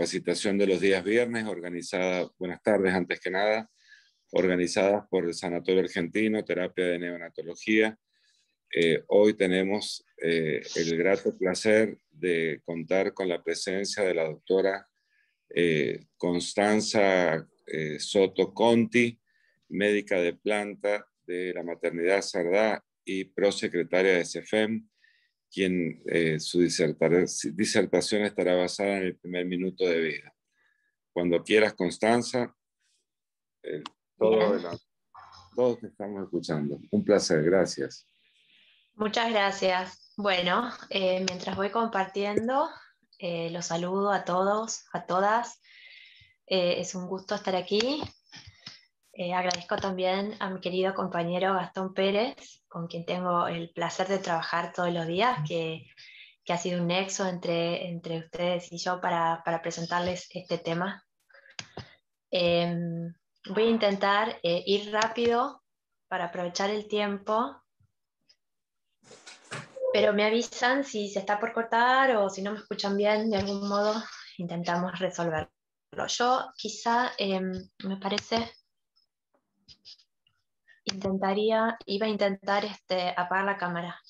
de los días viernes, organizada, buenas tardes antes que nada, organizadas por el Sanatorio Argentino, Terapia de Neonatología. Eh, hoy tenemos eh, el grato placer de contar con la presencia de la doctora eh, Constanza Soto Conti, médica de planta de la Maternidad Sardá y prosecretaria de CEFEM quien eh, su disertación estará basada en el primer minuto de vida. Cuando quieras, Constanza, eh, Todos te estamos escuchando. Un placer, gracias. Muchas gracias. Bueno, eh, mientras voy compartiendo, los saludo a todos, a todas. es un gusto estar aquí eh, agradezco también a mi querido compañero Gastón Pérez, con quien tengo el placer de trabajar todos los días, que, ha sido un nexo entre, entre ustedes y yo para, presentarles este tema. Em, voy a intentar eh, ir rápido para aprovechar el tiempo, pero me avisan si se está por cortar o si no me escuchan bien, de algún modo intentamos resolverlo. Yo quizá em, me parece Intentaría, iba a intentar este, apagar la cámara.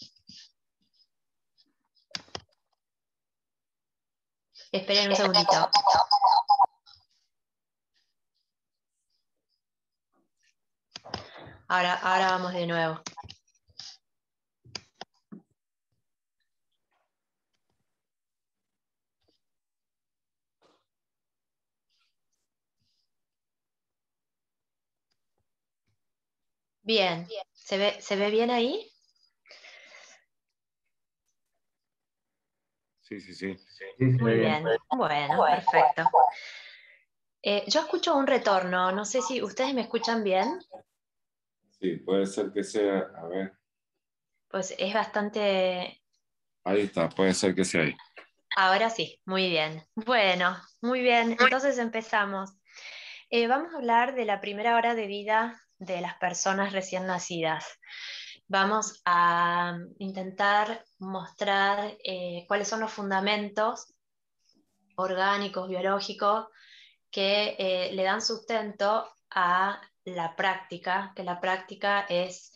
Esperen un segundito. Ahora, ahora vamos de nuevo. Bien. ¿Se ve, ¿se ve bien ahí? Sí, sí, sí. Muy bien. Bueno, perfecto. Eh, yo escucho un retorno. No sé si ustedes me escuchan bien. Sí, puede ser que sea. A ver. Pues es bastante. Ahí está, puede ser que sea ahí. Ahora sí, muy bien. Bueno, muy bien. Entonces empezamos. Eh, vamos a hablar de la primera hora de vida de las personas recién nacidas. Vamos a intentar mostrar eh, cuáles son los fundamentos orgánicos, biológicos, que eh, le dan sustento a la práctica, que la práctica es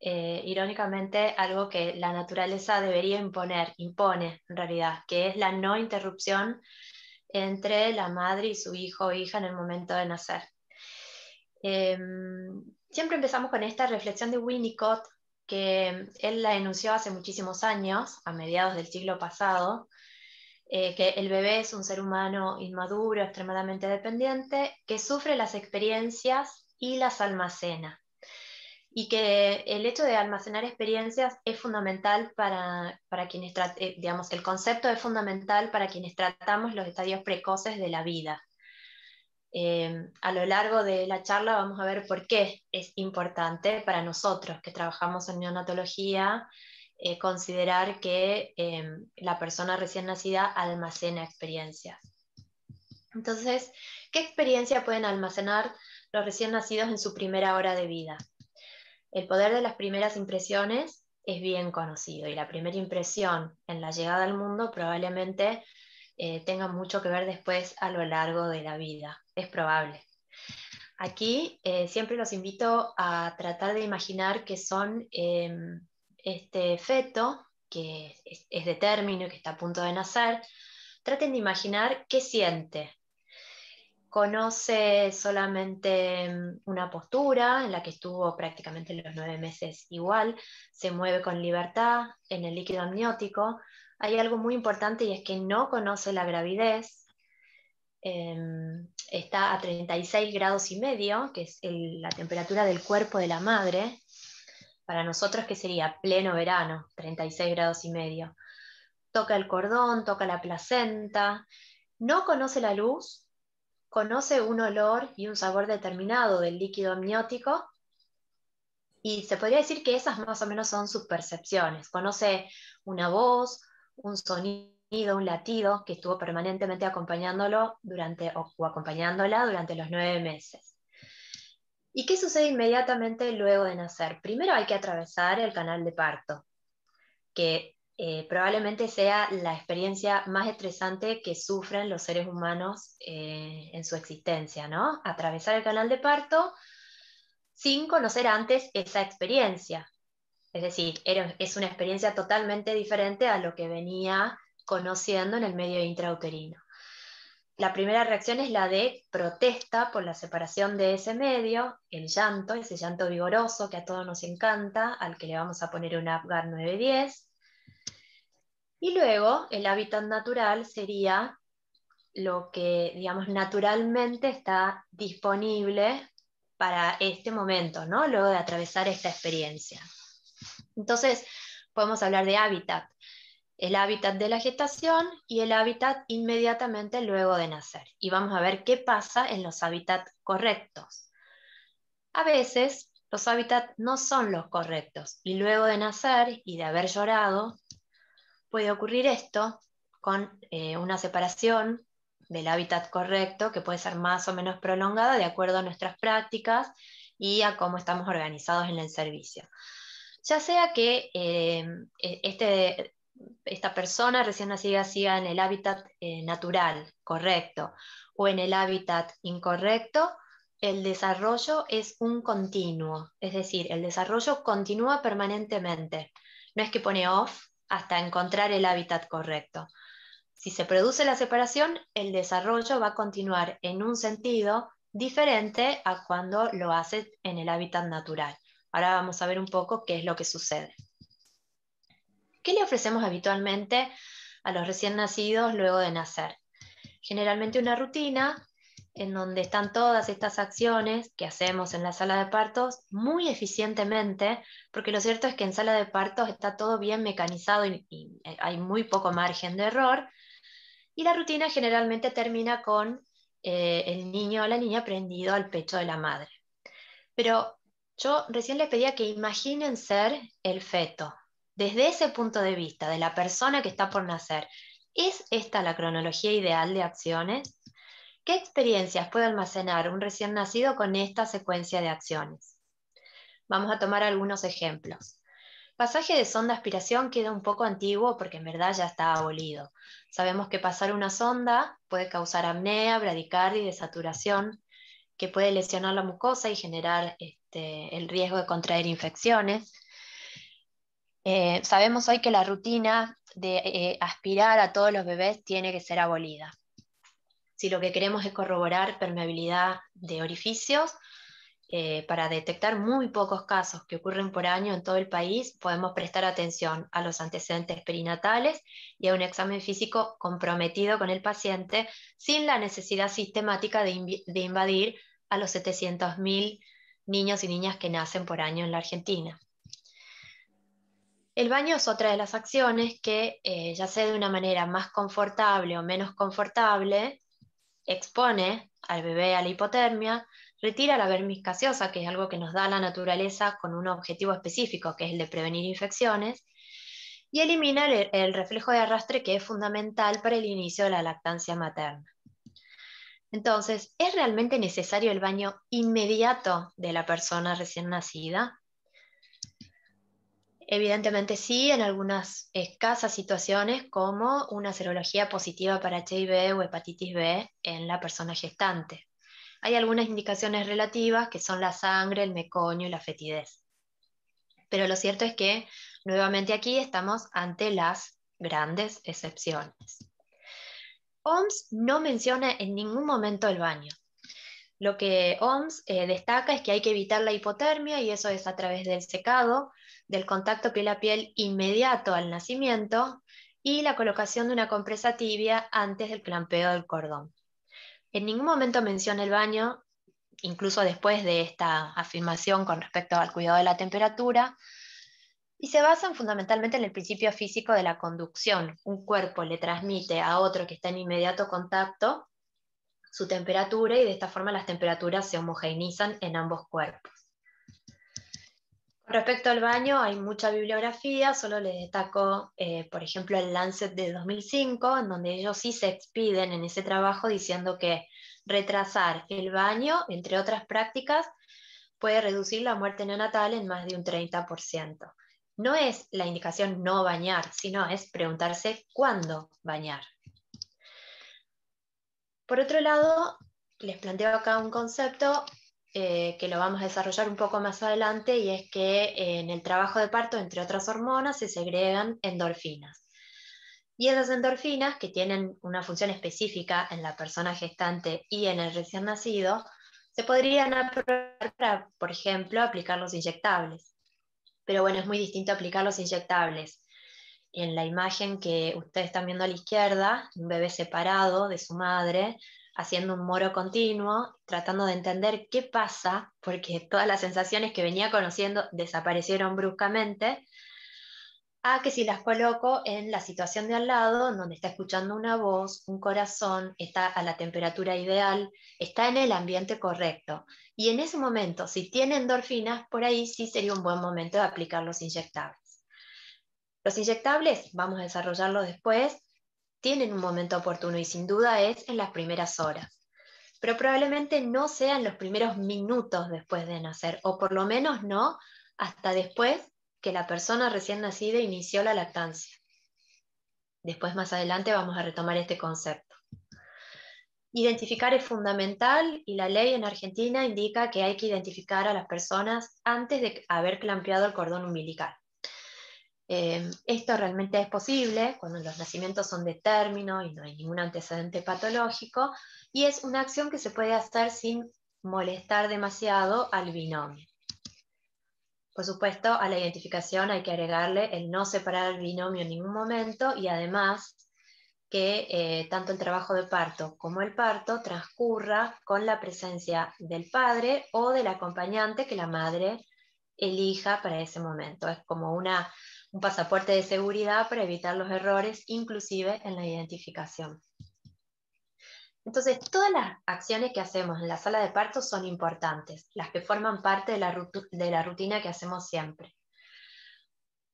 eh, irónicamente algo que la naturaleza debería imponer, impone en realidad, que es la no interrupción entre la madre y su hijo o hija en el momento de nacer. Em, siempre empezamos con esta reflexión de Winnicott, que él la enunció hace muchísimos años, a mediados del siglo pasado, eh, que el bebé es un ser humano inmaduro, extremadamente dependiente, que sufre las experiencias y las almacena. Y que el hecho de almacenar experiencias es fundamental para, para quienes, eh, digamos, el concepto es fundamental para quienes tratamos los estadios precoces de la vida. Em, a lo largo de la charla vamos a ver por qué es importante para nosotros que trabajamos en neonatología eh, considerar que em, la persona recién nacida almacena experiencias. Entonces, ¿qué experiencia pueden almacenar los recién nacidos en su primera hora de vida? El poder de las primeras impresiones es bien conocido y la primera impresión en la llegada al mundo probablemente eh, tenga mucho que ver después a lo largo de la vida es probable. Aquí eh, siempre los invito a tratar de imaginar que son eh, este feto, que es, de término y que está a punto de nacer, traten de imaginar qué siente. Conoce solamente mm, una postura en la que estuvo prácticamente los nueve meses igual, se mueve con libertad en el líquido amniótico. Hay algo muy importante y es que no conoce la gravidez. Em, está a 36 grados y medio, que es la temperatura del cuerpo de la madre, para nosotros que sería pleno verano, 36 grados y medio. Toca el cordón, toca la placenta, no conoce la luz, conoce un olor y un sabor determinado del líquido amniótico y se podría decir que esas más o menos son sus percepciones. Conoce una voz, un sonido un latido que estuvo permanentemente acompañándolo durante, o, acompañándola durante los nueve meses. ¿Y qué sucede inmediatamente luego de nacer? Primero hay que atravesar el canal de parto, que eh, probablemente sea la experiencia más estresante que sufren los seres humanos eh, en su existencia, ¿no? Atravesar el canal de parto sin conocer antes esa experiencia. Es decir, es una experiencia totalmente diferente a lo que venía conociendo en el medio intrauterino. La primera reacción es la de protesta por la separación de ese medio, el llanto, ese llanto vigoroso que a todos nos encanta, al que le vamos a poner un Apgar 910. Y luego el hábitat natural sería lo que, digamos, naturalmente está disponible para este momento, ¿no? Luego de atravesar esta experiencia. Entonces, podemos hablar de hábitat el hábitat de la gestación y el hábitat inmediatamente luego de nacer. Y vamos a ver qué pasa en los hábitats correctos. A veces los hábitats no son los correctos y luego de nacer y de haber llorado puede ocurrir esto con eh, una separación del hábitat correcto que puede ser más o menos prolongada de acuerdo a nuestras prácticas y a cómo estamos organizados en el servicio. Ya sea que eh, e-, este esta persona recién nacida siga en el hábitat eh, natural, correcto, o en el hábitat incorrecto, el desarrollo es un continuo, es decir, el desarrollo continúa permanentemente. No es que pone off hasta encontrar el hábitat correcto. Si se produce la separación, el desarrollo va a continuar en un sentido diferente a cuando lo hace en el hábitat natural. Ahora vamos a ver un poco qué es lo que sucede. ¿Qué le ofrecemos habitualmente a los recién nacidos luego de nacer? Generalmente una rutina en donde están todas estas acciones que hacemos en la sala de partos muy eficientemente, porque lo cierto es que en sala de partos está todo bien mecanizado y, eh, hay muy poco margen de error. Y la rutina generalmente termina con eh, el niño o la niña prendido al pecho de la madre. Pero yo recién les pedía que imaginen ser el feto, desde ese punto de vista, de la persona que está por nacer, ¿es esta la cronología ideal de acciones? ¿Qué experiencias puede almacenar un recién nacido con esta secuencia de acciones? Vamos a tomar algunos ejemplos. Pasaje de sonda aspiración queda un poco antiguo porque en verdad ya está abolido. Sabemos que pasar una sonda puede causar apnea, bradicardia y desaturación, que puede lesionar la mucosa y generar este, el riesgo de contraer infecciones eh, sabemos hoy que la rutina de eh, aspirar a todos los bebés tiene que ser abolida. Si lo que queremos es corroborar permeabilidad de orificios, eh, para detectar muy pocos casos que ocurren por año en todo el país, podemos prestar atención a los antecedentes perinatales y a un examen físico comprometido con el paciente sin la necesidad sistemática de, de invadir a los 700.000 niños y niñas que nacen por año en la Argentina. El baño es otra de las acciones que, eh, ya sea de una manera más confortable o menos confortable, expone al bebé a la hipotermia, retira la vermis que es algo que nos da la naturaleza con un objetivo específico, que es el de prevenir infecciones, y elimina el reflejo de arrastre que es fundamental para el inicio de la lactancia materna. Entonces, ¿es realmente necesario el baño inmediato de la persona recién nacida? Evidentemente sí, en algunas escasas situaciones como una serología positiva para HIV o hepatitis B en la persona gestante. Hay algunas indicaciones relativas que son la sangre, el meconio y la fetidez. Pero lo cierto es que nuevamente aquí estamos ante las grandes excepciones. OMS no menciona en ningún momento el baño, lo que OMS eh, destaca es que hay que evitar la hipotermia y eso es a través del secado, del contacto piel a piel inmediato al nacimiento y la colocación de una compresa tibia antes del clampeo del cordón. En ningún momento menciona el baño, incluso después de esta afirmación con respecto al cuidado de la temperatura, y se basan fundamentalmente en el principio físico de la conducción. Un cuerpo le transmite a otro que está en inmediato contacto su temperatura y de esta forma las temperaturas se homogeneizan en ambos cuerpos. Con respecto al baño, hay mucha bibliografía, solo les destaco, eh, por ejemplo, el Lancet de 2005, en donde ellos sí se expiden en ese trabajo diciendo que retrasar el baño, entre otras prácticas, puede reducir la muerte neonatal en más de un 30%. No es la indicación no bañar, sino es preguntarse cuándo bañar. Por otro lado, les planteo acá un concepto eh, que lo vamos a desarrollar un poco más adelante y es que eh, en el trabajo de parto, entre otras hormonas, se segregan endorfinas. Y esas endorfinas, que tienen una función específica en la persona gestante y en el recién nacido, se podrían aplicar para, por ejemplo, aplicar los inyectables. Pero bueno, es muy distinto aplicar los inyectables en la imagen que ustedes están viendo a la izquierda, un bebé separado de su madre, haciendo un moro continuo, tratando de entender qué pasa, porque todas las sensaciones que venía conociendo desaparecieron bruscamente, a que si las coloco en la situación de al lado, donde está escuchando una voz, un corazón, está a la temperatura ideal, está en el ambiente correcto. Y en ese momento, si tiene endorfinas, por ahí sí sería un buen momento de aplicar los inyectables. Los inyectables, vamos a desarrollarlos después, tienen un momento oportuno y sin duda es en las primeras horas, pero probablemente no sean los primeros minutos después de nacer, o por lo menos no hasta después que la persona recién nacida inició la lactancia. Después más adelante vamos a retomar este concepto. Identificar es fundamental y la ley en Argentina indica que hay que identificar a las personas antes de haber clampeado el cordón umbilical. Em, esto realmente es posible cuando los nacimientos son de término y no hay ningún antecedente patológico, y es una acción que se puede hacer sin molestar demasiado al binomio. Por supuesto, a la identificación hay que agregarle el no separar el binomio en ningún momento y además que eh, tanto el trabajo de parto como el parto transcurra con la presencia del padre o del acompañante que la madre elija para ese momento. Es como una un pasaporte de seguridad para evitar los errores, inclusive en la identificación. Entonces, todas las acciones que hacemos en la sala de parto son importantes, las que forman parte de la, rutina que hacemos siempre.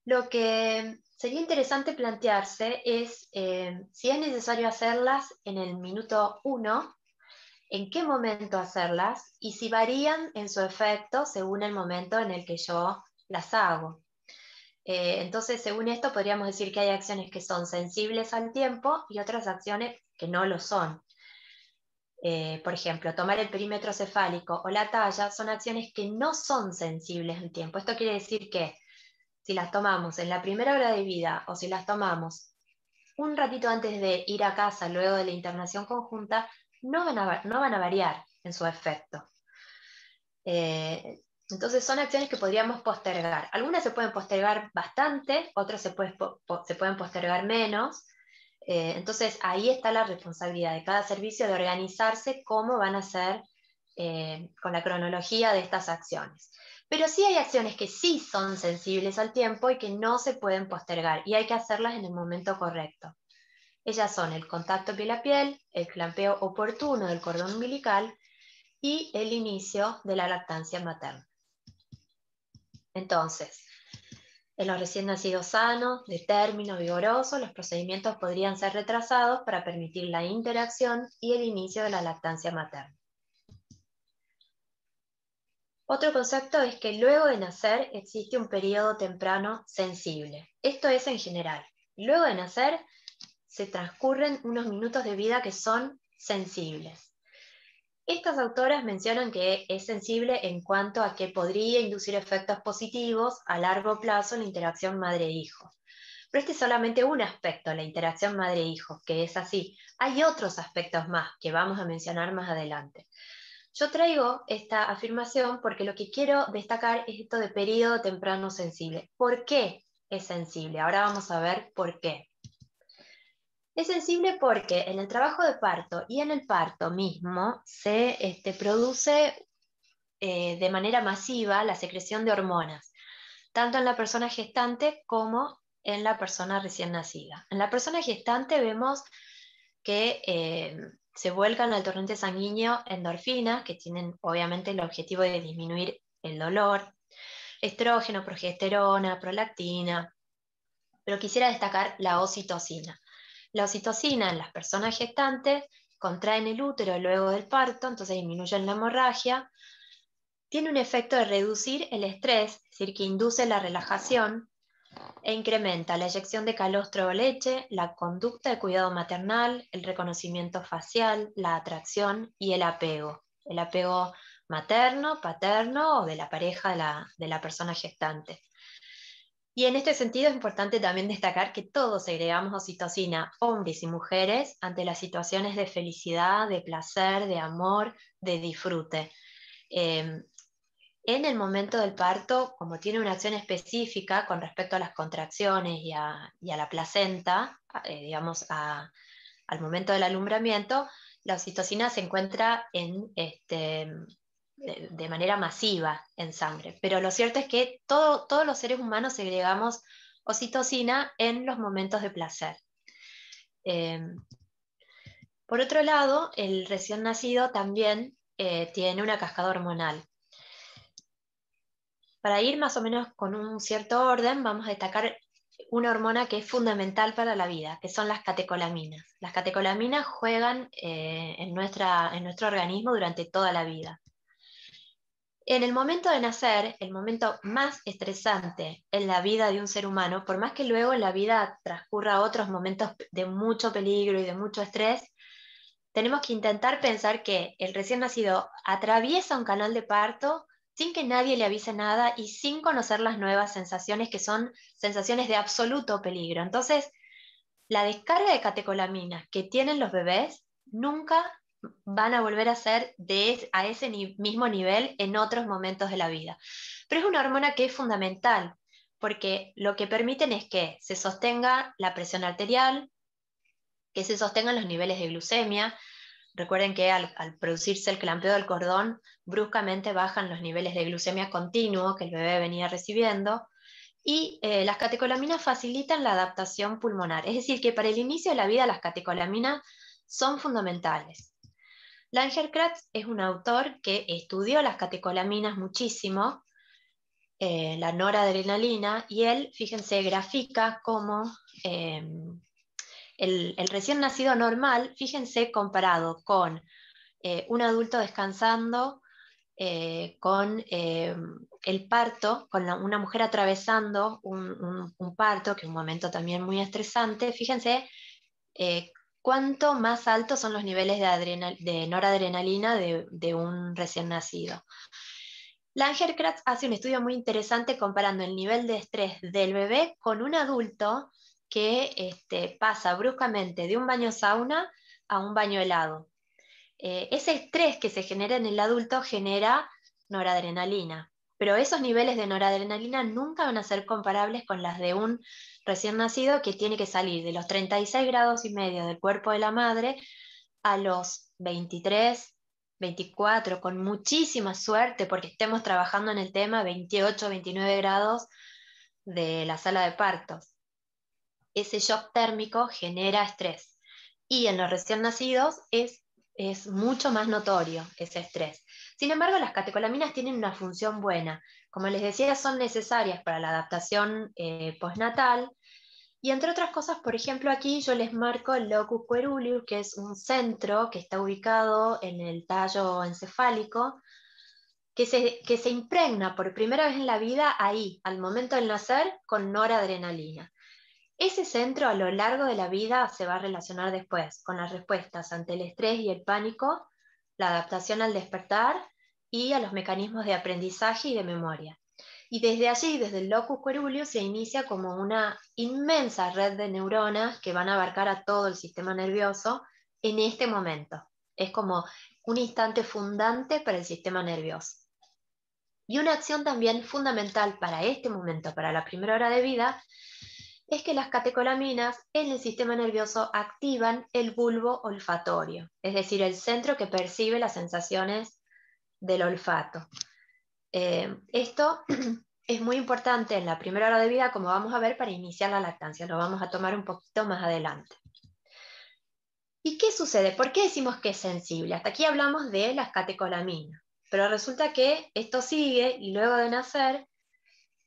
Lo que sería interesante plantearse es eh, si es necesario hacerlas en el minuto uno, en qué momento hacerlas y si varían en su efecto según el momento en el que yo las hago. Eh, entonces, según esto, podríamos decir que hay acciones que son sensibles al tiempo y otras acciones que no lo son. Eh, por ejemplo, tomar el perímetro cefálico o la talla son acciones que no son sensibles al tiempo. Esto quiere decir que si las tomamos en la primera hora de vida o si las tomamos un ratito antes de ir a casa luego de la internación conjunta, no van a, no van a variar en su efecto. Eh, entonces son acciones que podríamos postergar. Algunas se pueden postergar bastante, otras se, pueden postergar menos. Eh, entonces ahí está la responsabilidad de cada servicio de organizarse cómo van a ser eh, con la cronología de estas acciones. Pero sí hay acciones que sí son sensibles al tiempo y que no se pueden postergar y hay que hacerlas en el momento correcto. Ellas son el contacto piel a piel, el clampeo oportuno del cordón umbilical y el inicio de la lactancia materna. Entonces, en los recién nacidos sanos, de término vigoroso, los procedimientos podrían ser retrasados para permitir la interacción y el inicio de la lactancia materna. Otro concepto es que luego de nacer existe un periodo temprano sensible. Esto es en general. Luego de nacer se transcurren unos minutos de vida que son sensibles. Estas autoras mencionan que es sensible en cuanto a que podría inducir efectos positivos a largo plazo en la interacción madre-hijo. Pero este es solamente un aspecto, la interacción madre-hijo, que es así. Hay otros aspectos más que vamos a mencionar más adelante. Yo traigo esta afirmación porque lo que quiero destacar es esto de período temprano sensible. ¿Por qué es sensible? Ahora vamos a ver por qué. Es sensible porque en el trabajo de parto y en el parto mismo se este, produce eh, de manera masiva la secreción de hormonas, tanto en la persona gestante como en la persona recién nacida. En la persona gestante vemos que eh, se vuelcan al torrente sanguíneo endorfinas, que tienen obviamente el objetivo de disminuir el dolor, estrógeno, progesterona, prolactina, pero quisiera destacar la oxitocina. La oxitocina en las personas gestantes contraen el útero luego del parto, entonces disminuye la hemorragia. Tiene un efecto de reducir el estrés, es decir, que induce la relajación e incrementa la eyección de calostro o leche, la conducta de cuidado maternal, el reconocimiento facial, la atracción y el apego. El apego materno, paterno o de la pareja de la, de la persona gestante. Y en este sentido es importante también destacar que todos agregamos oxitocina, hombres y mujeres, ante las situaciones de felicidad, de placer, de amor, de disfrute. Em, en el momento del parto, como tiene una acción específica con respecto a las contracciones y a, la placenta, eh, digamos, al momento del alumbramiento, la oxitocina se encuentra en, este, de, manera masiva en sangre. Pero lo cierto es que todos los seres humanos segregamos oxitocina en los momentos de placer. Em, por otro lado, el recién nacido también eh, tiene una cascada hormonal. Para ir más o menos con un cierto orden, vamos a destacar una hormona que es fundamental para la vida, que son las catecolaminas. Las catecolaminas juegan eh, en, nuestra, en nuestro organismo durante toda la vida. En el momento de nacer, el momento más estresante en la vida de un ser humano, por más que luego en la vida transcurra otros momentos de mucho peligro y de mucho estrés, tenemos que intentar pensar que el recién nacido atraviesa un canal de parto sin que nadie le avise nada y sin conocer las nuevas sensaciones que son sensaciones de absoluto peligro. Entonces, la descarga de catecolaminas que tienen los bebés nunca van a volver a ser a ese mismo nivel en otros momentos de la vida. Pero es una hormona que es fundamental, porque lo que permiten es que se sostenga la presión arterial, que se sostengan los niveles de glucemia. Recuerden que al, producirse el clampeo del cordón, bruscamente bajan los niveles de glucemia continuo que el bebé venía recibiendo. Y eh, las catecolaminas facilitan la adaptación pulmonar. Es decir, que para el inicio de la vida las catecolaminas son fundamentales. Kratz es un autor que estudió las catecolaminas muchísimo, eh, la noradrenalina, y él, fíjense, grafica como em, el, recién nacido normal, fíjense, comparado con eh, un adulto descansando, eh, con em, el parto, con una mujer atravesando un, un, parto, que es un momento también muy estresante, fíjense cuánto más altos son los niveles de, noradrenalina de, un recién nacido. Langerkratz hace un estudio muy interesante comparando el nivel de estrés del bebé con un adulto que este, pasa bruscamente de un baño sauna a un baño helado. Eh, ese estrés que se genera en el adulto genera noradrenalina pero esos niveles de noradrenalina nunca van a ser comparables con las de un recién nacido que tiene que salir de los 36 grados y medio del cuerpo de la madre a los 23, 24, con muchísima suerte, porque estemos trabajando en el tema 28, 29 grados de la sala de partos. Ese shock térmico genera estrés. Y en los recién nacidos es es mucho más notorio ese estrés. Sin embargo, las catecolaminas tienen una función buena. Como les decía, son necesarias para la adaptación eh, postnatal. Y entre otras cosas, por ejemplo, aquí yo les marco el locus coeruleus, que es un centro que está ubicado en el tallo encefálico, que se, que se impregna por primera vez en la vida ahí, al momento del nacer, con noradrenalina. Ese centro a lo largo de la vida se va a relacionar después con las respuestas ante el estrés y el pánico, la adaptación al despertar y a los mecanismos de aprendizaje y de memoria. Y desde allí, desde el locus coeruleus, se inicia como una inmensa red de neuronas que van a abarcar a todo el sistema nervioso en este momento. Es como un instante fundante para el sistema nervioso. Y una acción también fundamental para este momento, para la primera hora de vida, es que las catecolaminas en el sistema nervioso activan el bulbo olfatorio, es decir, el centro que percibe las sensaciones del olfato. Eh, esto es muy importante en la primera hora de vida, como vamos a ver, para iniciar la lactancia. Lo vamos a tomar un poquito más adelante. ¿Y qué sucede? ¿Por qué decimos que es sensible? Hasta aquí hablamos de las catecolaminas, pero resulta que esto sigue y luego de nacer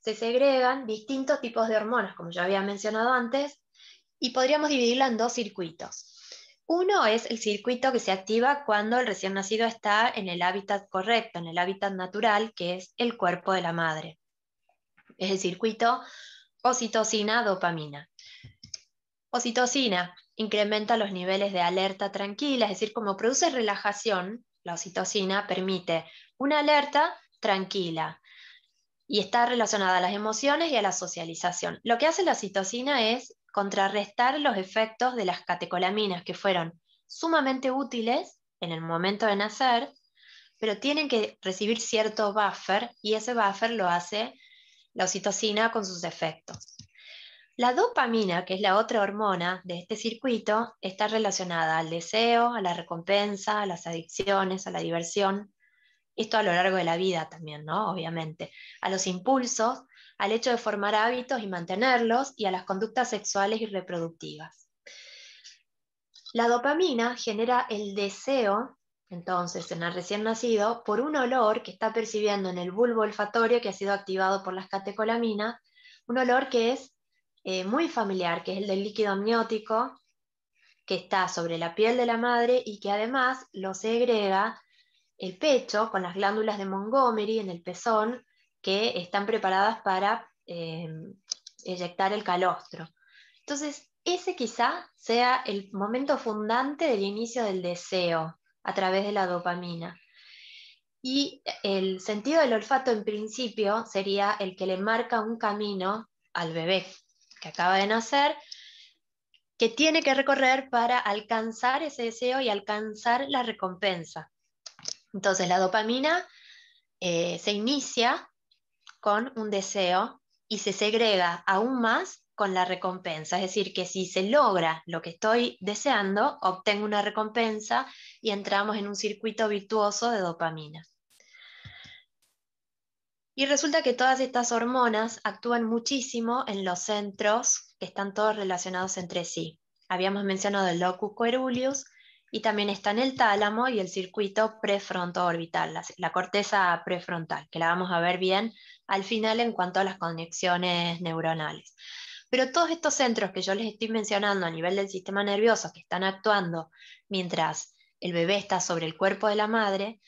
se segregan distintos tipos de hormonas, como ya había mencionado antes, y podríamos dividirla en dos circuitos. Uno es el circuito que se activa cuando el recién nacido está en el hábitat correcto, en el hábitat natural, que es el cuerpo de la madre. Es el circuito ocitocina dopamina Ocitocina incrementa los niveles de alerta tranquila, es decir, como produce relajación, la ocitocina permite una alerta tranquila, y está relacionada a las emociones y a la socialización. Lo que hace la citocina es contrarrestar los efectos de las catecolaminas que fueron sumamente útiles en el momento de nacer, pero tienen que recibir cierto buffer y ese buffer lo hace la oxitocina con sus efectos. La dopamina, que es la otra hormona de este circuito, está relacionada al deseo, a la recompensa, a las adicciones, a la diversión, esto a lo largo de la vida también, ¿no? Obviamente, a los impulsos, al hecho de formar hábitos y mantenerlos, y a las conductas sexuales y reproductivas. La dopamina genera el deseo, entonces, en el recién nacido, por un olor que está percibiendo en el bulbo olfatorio que ha sido activado por las catecolaminas, un olor que es eh, muy familiar, que es el del líquido amniótico, que está sobre la piel de la madre y que además lo segrega el pecho con las glándulas de Montgomery en el pezón que están preparadas para eh, eyectar el calostro. Entonces, ese quizá sea el momento fundante del inicio del deseo a través de la dopamina. Y el sentido del olfato en principio sería el que le marca un camino al bebé que acaba de nacer, que tiene que recorrer para alcanzar ese deseo y alcanzar la recompensa. Entonces la dopamina eh, se inicia con un deseo y se segrega aún más con la recompensa. Es decir, que si se logra lo que estoy deseando, obtengo una recompensa y entramos en un circuito virtuoso de dopamina. Y resulta que todas estas hormonas actúan muchísimo en los centros que están todos relacionados entre sí. Habíamos mencionado el locus coeruleus, y también en el tálamo y el circuito prefrontoorbital, orbital, la corteza prefrontal, que la vamos a ver bien al final en cuanto a las conexiones neuronales. Pero todos estos centros que yo les estoy mencionando a nivel del sistema nervioso que están actuando mientras el bebé está sobre el cuerpo de la madre,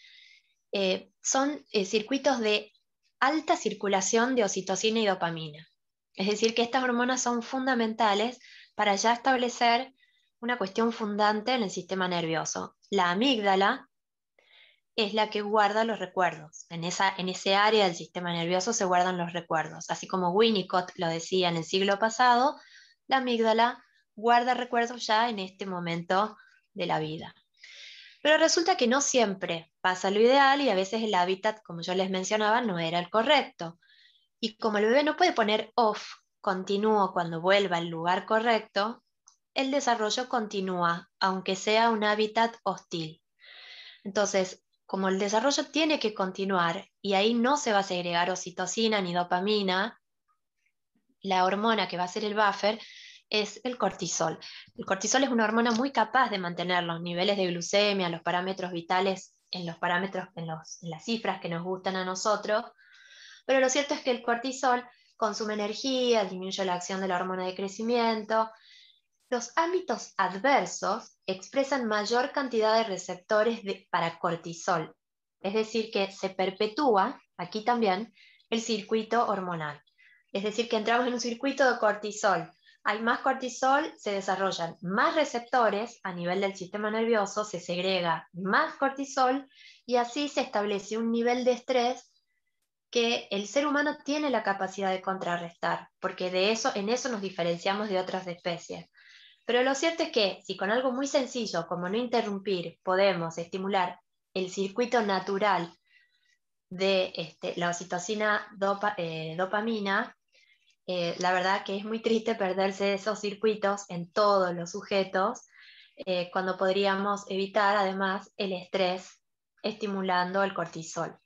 eh, son eh, circuitos de alta circulación de oxitocina y dopamina. Es decir, que estas hormonas son fundamentales para ya establecer una cuestión fundante en el sistema nervioso. La amígdala es la que guarda los recuerdos. En, esa, en ese área del sistema nervioso se guardan los recuerdos. Así como Winnicott lo decía en el siglo pasado, la amígdala guarda recuerdos ya en este momento de la vida. Pero resulta que no siempre pasa lo ideal y a veces el hábitat, como yo les mencionaba, no era el correcto. Y como el bebé no puede poner off, continuo cuando vuelva al lugar correcto, el desarrollo continúa, aunque sea un hábitat hostil. Entonces, como el desarrollo tiene que continuar y ahí no se va a segregar oxitocina ni dopamina, la hormona que va a ser el buffer es el cortisol. El cortisol es una hormona muy capaz de mantener los niveles de glucemia, los parámetros vitales en los parámetros, en, los, en las cifras que nos gustan a nosotros, pero lo cierto es que el cortisol consume energía, disminuye la acción de la hormona de crecimiento, los ámbitos adversos expresan mayor cantidad de receptores para cortisol, es decir, que se perpetúa, aquí también, el circuito hormonal. Es decir, que entramos en un circuito de cortisol. Hay más cortisol, se desarrollan más receptores a nivel del sistema nervioso, se segrega más cortisol y así se establece un nivel de estrés que el ser humano tiene la capacidad de contrarrestar, porque de eso, en eso nos diferenciamos de otras especies. Pero lo cierto es que si con algo muy sencillo como no interrumpir podemos estimular el circuito natural de este, la oxitocina eh, dopamina, eh, la verdad que es muy triste perderse esos circuitos en todos los sujetos, eh, cuando podríamos evitar además el estrés estimulando el cortisol.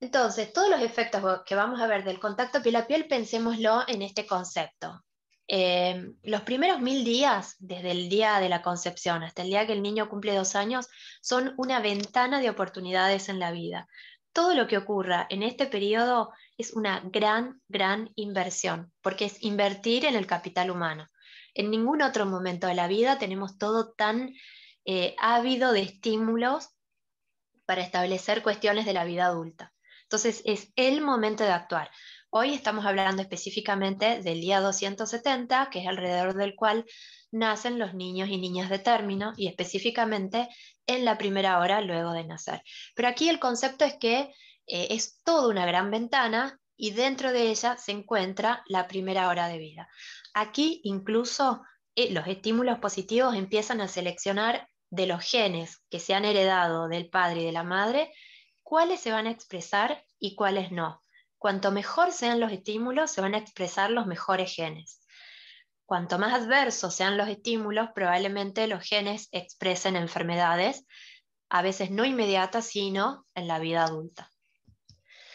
Entonces, todos los efectos que vamos a ver del contacto piel a piel, pensémoslo en este concepto. Eh, los primeros mil días, desde el día de la concepción hasta el día que el niño cumple dos años, son una ventana de oportunidades en la vida. Todo lo que ocurra en este periodo es una gran, gran inversión, porque es invertir en el capital humano. En ningún otro momento de la vida tenemos todo tan eh, ávido de estímulos para establecer cuestiones de la vida adulta. Entonces es el momento de actuar. Hoy estamos hablando específicamente del día 270, que es alrededor del cual nacen los niños y niñas de término, y específicamente en la primera hora luego de nacer. Pero aquí el concepto es que eh, es toda una gran ventana y dentro de ella se encuentra la primera hora de vida. Aquí incluso eh, los estímulos positivos empiezan a seleccionar de los genes que se han heredado del padre y de la madre, cuáles se van a expresar y cuáles no. Cuanto mejor sean los estímulos, se van a expresar los mejores genes. Cuanto más adversos sean los estímulos, probablemente los genes expresen enfermedades, a veces no inmediatas, sino en la vida adulta.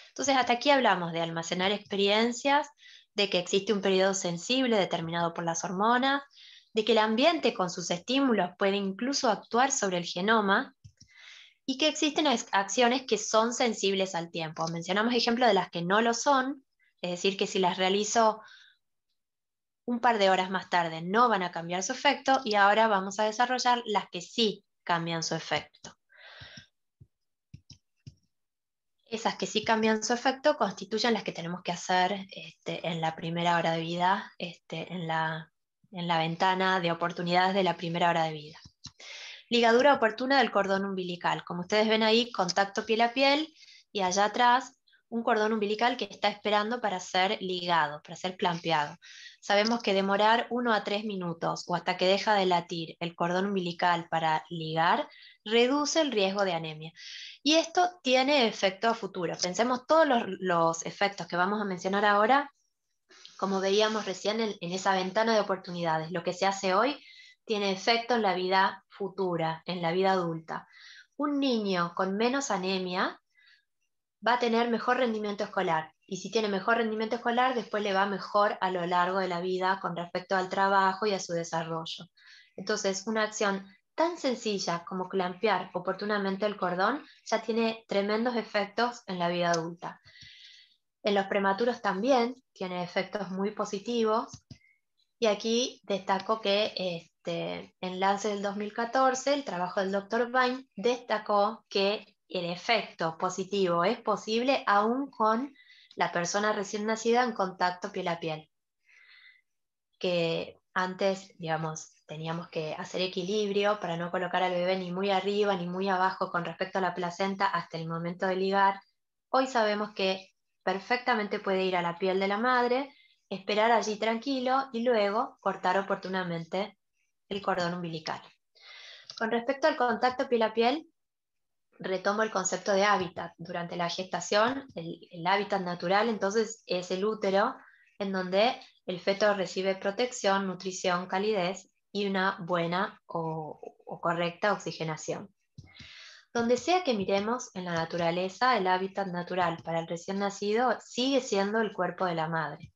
Entonces, hasta aquí hablamos de almacenar experiencias, de que existe un periodo sensible determinado por las hormonas, de que el ambiente con sus estímulos puede incluso actuar sobre el genoma y que existen acciones que son sensibles al tiempo. Mencionamos ejemplos de las que no lo son, es decir, que si las realizo un par de horas más tarde no van a cambiar su efecto y ahora vamos a desarrollar las que sí cambian su efecto. Esas que sí cambian su efecto constituyen las que tenemos que hacer este, en la primera hora de vida, este, en la ventana de oportunidades de la primera hora de vida. Ligadura oportuna del cordón umbilical. Como ustedes ven ahí, contacto piel a piel y allá atrás un cordón umbilical que está esperando para ser ligado, para ser clampeado. Sabemos que demorar uno a tres minutos o hasta que deja de latir el cordón umbilical para ligar reduce el riesgo de anemia. Y esto tiene efecto a futuro. Pensemos todos los, efectos que vamos a mencionar ahora, como veíamos recién en, en esa ventana de oportunidades. Lo que se hace hoy tiene efecto en la vida futura, en la vida adulta. Un niño con menos anemia va a tener mejor rendimiento escolar. Y si tiene mejor rendimiento escolar, después le va mejor a lo largo de la vida con respecto al trabajo y a su desarrollo. Entonces, una acción tan sencilla como clampear oportunamente el cordón ya tiene tremendos efectos en la vida adulta. En los prematuros también tiene efectos muy positivos. Y aquí destaco que eh, este enlace del 2014, el trabajo del doctor Vine destacó que el efecto positivo es posible aún con la persona recién nacida en contacto piel a piel. Que antes, digamos, teníamos que hacer equilibrio para no colocar al bebé ni muy arriba ni muy abajo con respecto a la placenta hasta el momento de ligar. Hoy sabemos que perfectamente puede ir a la piel de la madre, esperar allí tranquilo y luego cortar oportunamente el cordón umbilical. Con respecto al contacto piel a piel, retomo el concepto de hábitat. Durante la gestación, el, hábitat natural entonces es el útero, en donde el feto recibe protección, nutrición, calidez y una buena o correcta oxigenación. Donde sea que miremos en la naturaleza, el hábitat natural para el recién nacido sigue siendo el cuerpo de la madre.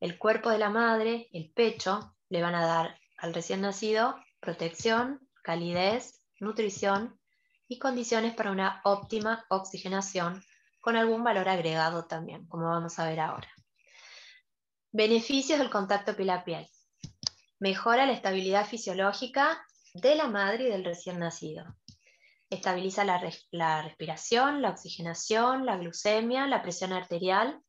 El cuerpo de la madre, el pecho, le van a dar al recién nacido protección, calidez, nutrición y condiciones para una óptima oxigenación con algún valor agregado también, como vamos a ver ahora. Beneficios del contacto piel-a-piel. Mejora la estabilidad fisiológica de la madre y del recién nacido. Estabiliza la respiración, la oxigenación, la glucemia, la presión arterial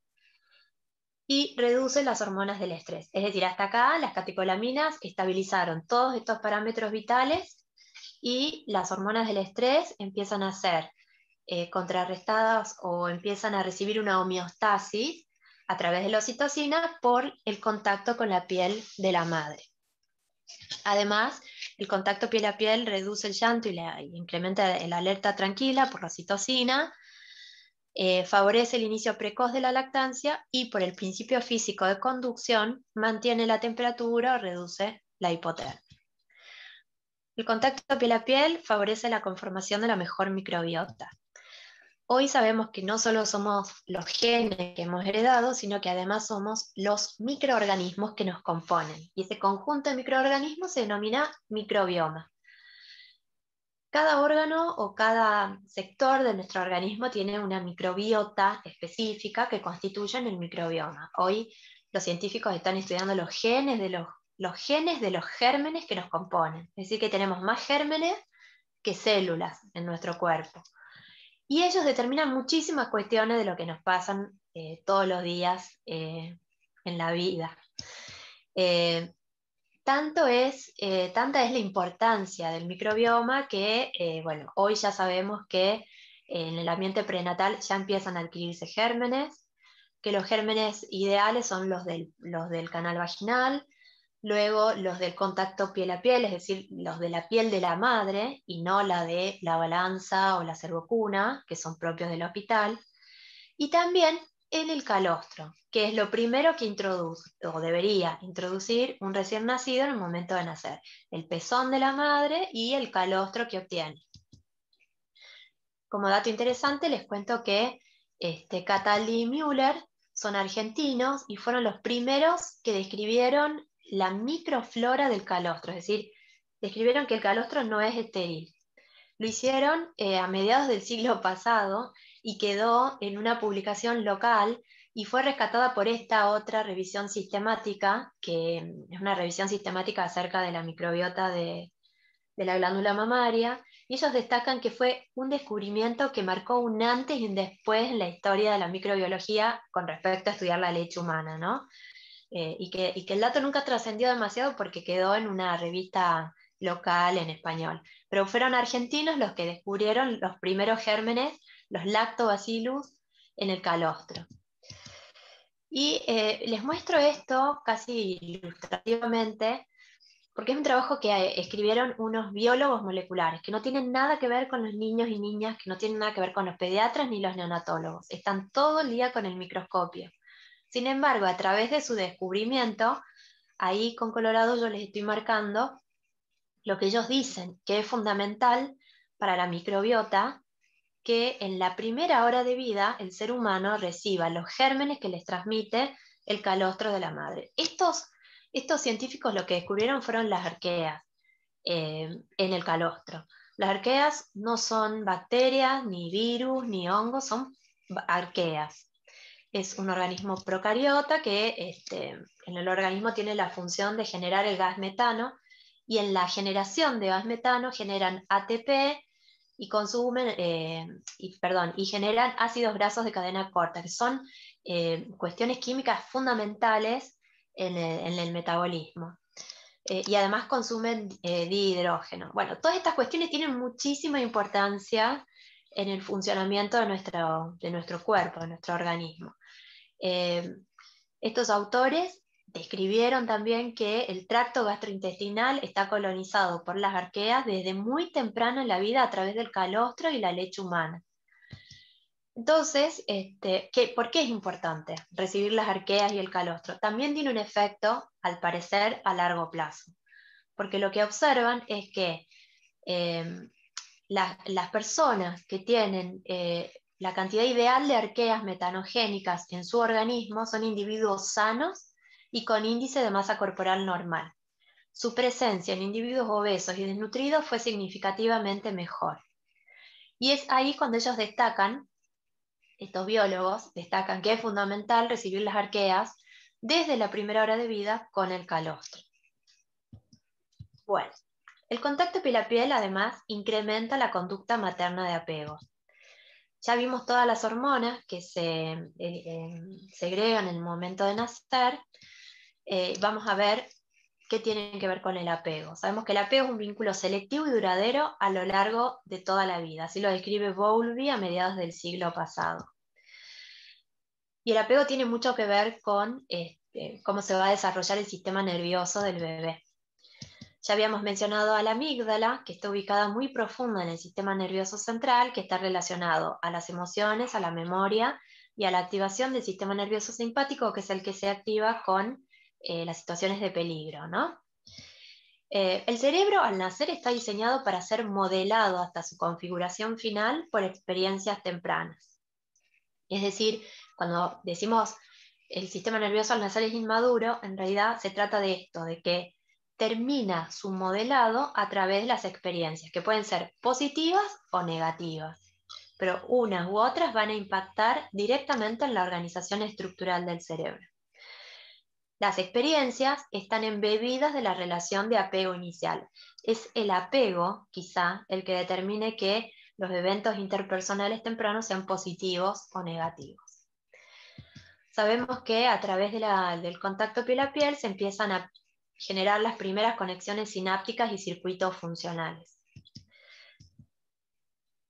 y reduce las hormonas del estrés. Es decir, hasta acá las catecolaminas estabilizaron todos estos parámetros vitales y las hormonas del estrés empiezan a ser eh, contrarrestadas o empiezan a recibir una homeostasis a través de la ocitocina por el contacto con la piel de la madre. Además, el contacto piel a piel reduce el llanto y, le incrementa la alerta tranquila por la citocina. Eh, favorece el inicio precoz de la lactancia y por el principio físico de conducción mantiene la temperatura o reduce la hipotermia. El contacto piel a piel favorece la conformación de la mejor microbiota. Hoy sabemos que no solo somos los genes que hemos heredado, sino que además somos los microorganismos que nos componen. Y ese conjunto de microorganismos se denomina microbioma. Cada órgano o cada sector de nuestro organismo tiene una microbiota específica que constituyen el microbioma. Hoy los científicos están estudiando los genes de los, genes de los gérmenes que nos componen. Es decir, que tenemos más gérmenes que células en nuestro cuerpo. Y ellos determinan muchísimas cuestiones de lo que nos pasan eh, todos los días eh, en la vida. Eh, tanto es, eh, tanta es la importancia del microbioma que, eh, bueno, hoy ya sabemos que en el ambiente prenatal ya empiezan a adquirirse gérmenes, que los gérmenes ideales son los del, los del canal vaginal, luego los del contacto piel a piel, es decir, los de la piel de la madre y no la de la balanza o la cervocuna, que son propios del hospital, y también en el calostro, que es lo primero que introduce o debería introducir un recién nacido en el momento de nacer, el pezón de la madre y el calostro que obtiene. Como dato interesante, les cuento que este, Cataldi y Müller son argentinos y fueron los primeros que describieron la microflora del calostro, es decir, describieron que el calostro no es estéril. Lo hicieron eh, a mediados del siglo pasado y quedó en una publicación local y fue rescatada por esta otra revisión sistemática, que mm, es una revisión sistemática acerca de la microbiota de, de la glándula mamaria, y ellos destacan que fue un descubrimiento que marcó un antes y un después en la historia de la microbiología con respecto a estudiar la leche humana, ¿no? Eh, y, que, y, que, el dato nunca trascendió demasiado porque quedó en una revista local en español. Pero fueron argentinos los que descubrieron los primeros gérmenes los lactobacillus en el calostro. Y eh, les muestro esto casi ilustrativamente, porque es un trabajo que eh, escribieron unos biólogos moleculares, que no tienen nada que ver con los niños y niñas, que no tienen nada que ver con los pediatras ni los neonatólogos. Están todo el día con el microscopio. Sin embargo, a través de su descubrimiento, ahí con Colorado yo les estoy marcando lo que ellos dicen que es fundamental para la microbiota que en la primera hora de vida el ser humano reciba los gérmenes que les transmite el calostro de la madre. Estos, estos científicos lo que descubrieron fueron las arqueas eh, en el calostro. Las arqueas no son bacterias, ni virus, ni hongos, son arqueas. Es un organismo procariota que este, en el organismo tiene la función de generar el gas metano y en la generación de gas metano generan ATP, y consumen, eh, y, perdón, y generan ácidos grasos de cadena corta, que son eh, cuestiones químicas fundamentales en eh, el, metabolismo. y además consumen dihidrógeno. Bueno, todas estas cuestiones tienen muchísima importancia en el funcionamiento de nuestro, de nuestro cuerpo, de nuestro organismo. estos autores Escribieron también que el tracto gastrointestinal está colonizado por las arqueas desde muy temprano en la vida a través del calostro y la leche humana. Entonces, este, ¿por qué es importante recibir las arqueas y el calostro? También tiene un efecto, al parecer, a largo plazo, porque lo que observan es que em, las personas que tienen eh, la cantidad ideal de arqueas metanogénicas en su organismo son individuos sanos y con índice de masa corporal normal. Su presencia en individuos obesos y desnutridos fue significativamente mejor. Y es ahí cuando ellos destacan, estos biólogos destacan que es fundamental recibir las arqueas desde la primera hora de vida con el calostro. Bueno, el contacto piel a piel además incrementa la conducta materna de apego. Ya vimos todas las hormonas que se eh, eh, segregan en el momento de nacer eh, vamos a ver qué tienen que ver con el apego. Sabemos que el apego es un vínculo selectivo y duradero a lo largo de toda la vida. Así lo describe Bowlby a mediados del siglo pasado. Y el apego tiene mucho que ver con este, cómo se va a desarrollar el sistema nervioso del bebé. Ya habíamos mencionado a la amígdala, que está ubicada muy profunda en el sistema nervioso central, que está relacionado a las emociones, a la memoria y a la activación del sistema nervioso simpático, que es el que se activa con eh, las situaciones de peligro. ¿no? Eh, el cerebro al nacer está diseñado para ser modelado hasta su configuración final por experiencias tempranas. Es decir, cuando decimos el sistema nervioso al nacer es inmaduro, en realidad se trata de esto, de que termina su modelado a través de las experiencias, que pueden ser positivas o negativas, pero unas u otras van a impactar directamente en la organización estructural del cerebro. Las experiencias están embebidas de la relación de apego inicial. Es el apego, quizá, el que determine que los eventos interpersonales tempranos sean positivos o negativos. Sabemos que a través del contacto piel a piel se empiezan a generar las primeras conexiones sinápticas y circuitos funcionales.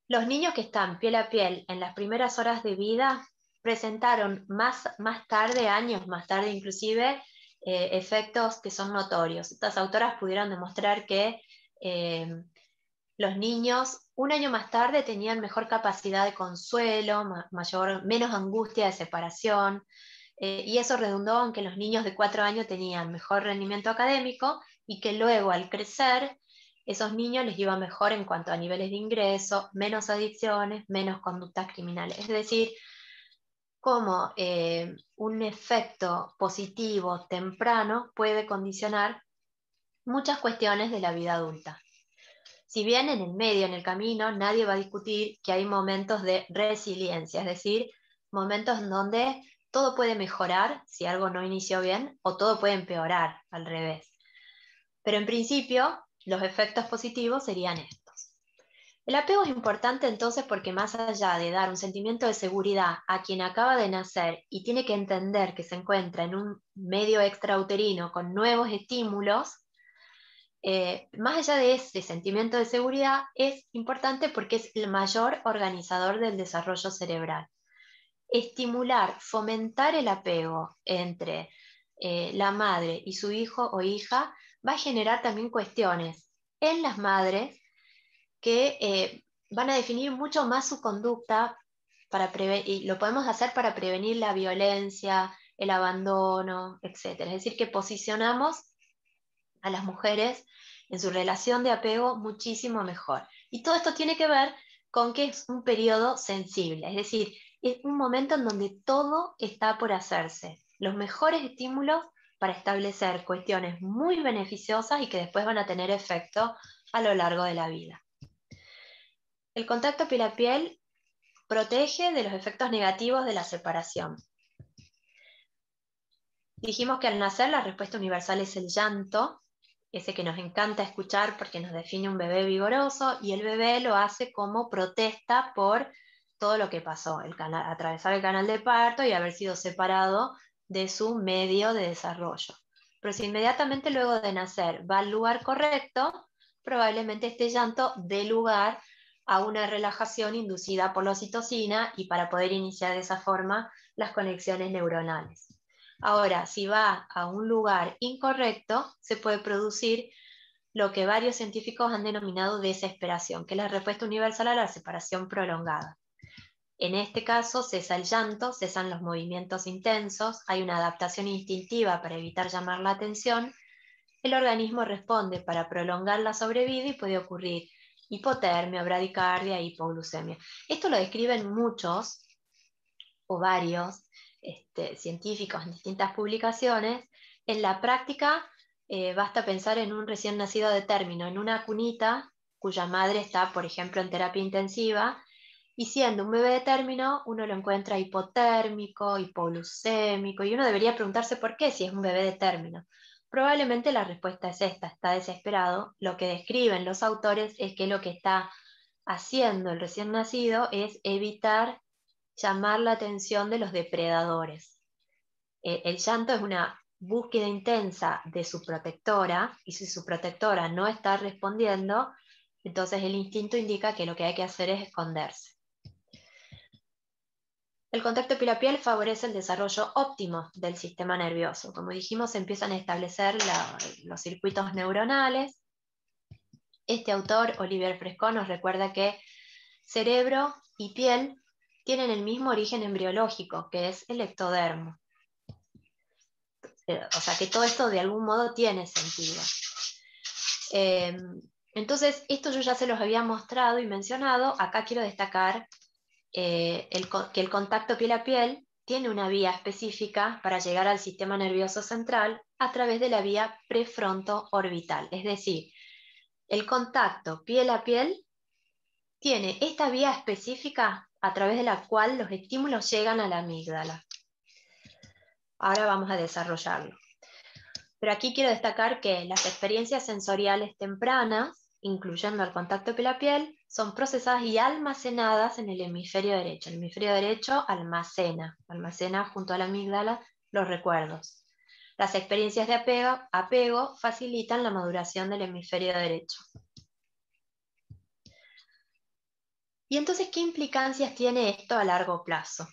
Los niños que están piel a piel en las primeras horas de vida presentaron más, tarde, años más tarde inclusive, eh, efectos que son notorios. Estas autoras pudieron demostrar que eh, los niños un año más tarde tenían mejor capacidad de consuelo, mayor, menos angustia de separación, eh, y eso redundó en que los niños de cuatro años tenían mejor rendimiento académico y que luego al crecer esos niños les iba mejor en cuanto a niveles de ingreso, menos adicciones, menos conductas criminales. Es decir, cómo eh, un efecto positivo temprano puede condicionar muchas cuestiones de la vida adulta. Si bien en el medio, en el camino, nadie va a discutir que hay momentos de resiliencia, es decir, momentos en donde todo puede mejorar si algo no inició bien o todo puede empeorar al revés. Pero en principio, los efectos positivos serían estos. El apego es importante entonces porque más allá de dar un sentimiento de seguridad a quien acaba de nacer y tiene que entender que se encuentra en un medio extrauterino con nuevos estímulos, eh, más allá de ese sentimiento de seguridad es importante porque es el mayor organizador del desarrollo cerebral. Estimular, fomentar el apego entre eh, la madre y su hijo o hija va a generar también cuestiones en las madres que eh, van a definir mucho más su conducta para y lo podemos hacer para prevenir la violencia, el abandono, etc. Es decir, que posicionamos a las mujeres en su relación de apego muchísimo mejor. Y todo esto tiene que ver con que es un periodo sensible, es decir, es un momento en donde todo está por hacerse. Los mejores estímulos para establecer cuestiones muy beneficiosas y que después van a tener efecto a lo largo de la vida. El contacto piel a piel protege de los efectos negativos de la separación. Dijimos que al nacer la respuesta universal es el llanto, ese que nos encanta escuchar porque nos define un bebé vigoroso y el bebé lo hace como protesta por todo lo que pasó, el canal, atravesar el canal de parto y haber sido separado de su medio de desarrollo. Pero si inmediatamente luego de nacer va al lugar correcto, probablemente este llanto dé lugar a una relajación inducida por la citocina y para poder iniciar de esa forma las conexiones neuronales. Ahora, si va a un lugar incorrecto, se puede producir lo que varios científicos han denominado desesperación, que es la respuesta universal a la separación prolongada. En este caso, cesa el llanto, cesan los movimientos intensos, hay una adaptación instintiva para evitar llamar la atención, el organismo responde para prolongar la sobrevida y puede ocurrir hipotermia, bradicardia, hipoglucemia. Esto lo describen muchos o varios este, científicos en distintas publicaciones. En la práctica, eh, basta pensar en un recién nacido de término, en una cunita cuya madre está, por ejemplo, en terapia intensiva, y siendo un bebé de término, uno lo encuentra hipotérmico, hipoglucémico, y uno debería preguntarse por qué si es un bebé de término. Probablemente la respuesta es esta, está desesperado. Lo que describen los autores es que lo que está haciendo el recién nacido es evitar llamar la atención de los depredadores. Eh, el llanto es una búsqueda intensa de su protectora y si su protectora no está respondiendo, entonces el instinto indica que lo que hay que hacer es esconderse. El contacto piel favorece el desarrollo óptimo del sistema nervioso. Como dijimos, se empiezan a establecer los circuitos neuronales. Este autor, Oliver Fresco, nos recuerda que cerebro y piel tienen el mismo origen embriológico, que es el ectodermo. Eh, o sea que todo esto de algún modo tiene sentido. Eh, entonces, esto yo ya se los había mostrado y mencionado. Acá quiero destacar eh, que el contacto piel a piel tiene una vía específica para llegar al sistema nervioso central a través de la vía prefronto-orbital. Es decir, el contacto piel a piel tiene esta vía específica a través de la cual los estímulos llegan a la amígdala. Ahora vamos a desarrollarlo. Pero aquí quiero destacar que las experiencias sensoriales tempranas, incluyendo el contacto piel a piel, son procesadas y almacenadas en el hemisferio derecho. El hemisferio derecho almacena, almacena junto a la amígdala los recuerdos. Las experiencias de apego, apego facilitan la maduración del hemisferio derecho. ¿Y entonces qué implicancias tiene esto a largo plazo?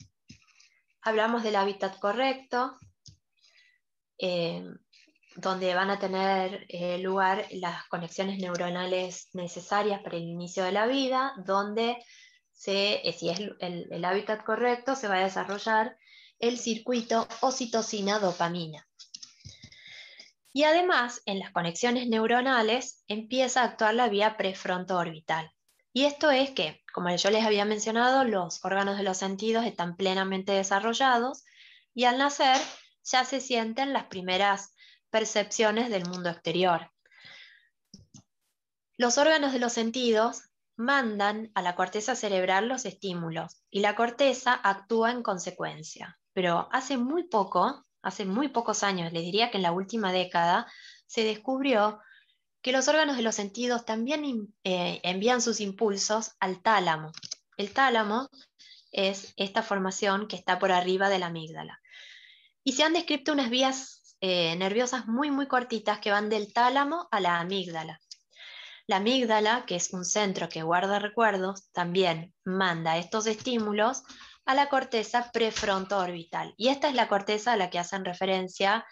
Hablamos del hábitat correcto, eh, donde van a tener eh, lugar las conexiones neuronales necesarias para el inicio de la vida, donde eh, si es el, hábitat correcto, se va a desarrollar el circuito oxitocina-dopamina. Y además, en las conexiones neuronales empieza a actuar la vía orbital. Y esto es que, como yo les había mencionado, los órganos de los sentidos están plenamente desarrollados y al nacer ya se sienten las primeras percepciones del mundo exterior. Los órganos de los sentidos mandan a la corteza cerebral los estímulos y la corteza actúa en consecuencia. Pero hace muy poco, hace muy pocos años, les diría que en la última década, se descubrió que los órganos de los sentidos también eh, envían sus impulsos al tálamo. El tálamo es esta formación que está por arriba de la amígdala. Y se han descrito unas vías eh, nerviosas muy, muy cortitas que van del tálamo a la amígdala. La amígdala, que es un centro que guarda recuerdos, también manda estos estímulos a la corteza orbital. Y esta es la corteza a la que hacen referencia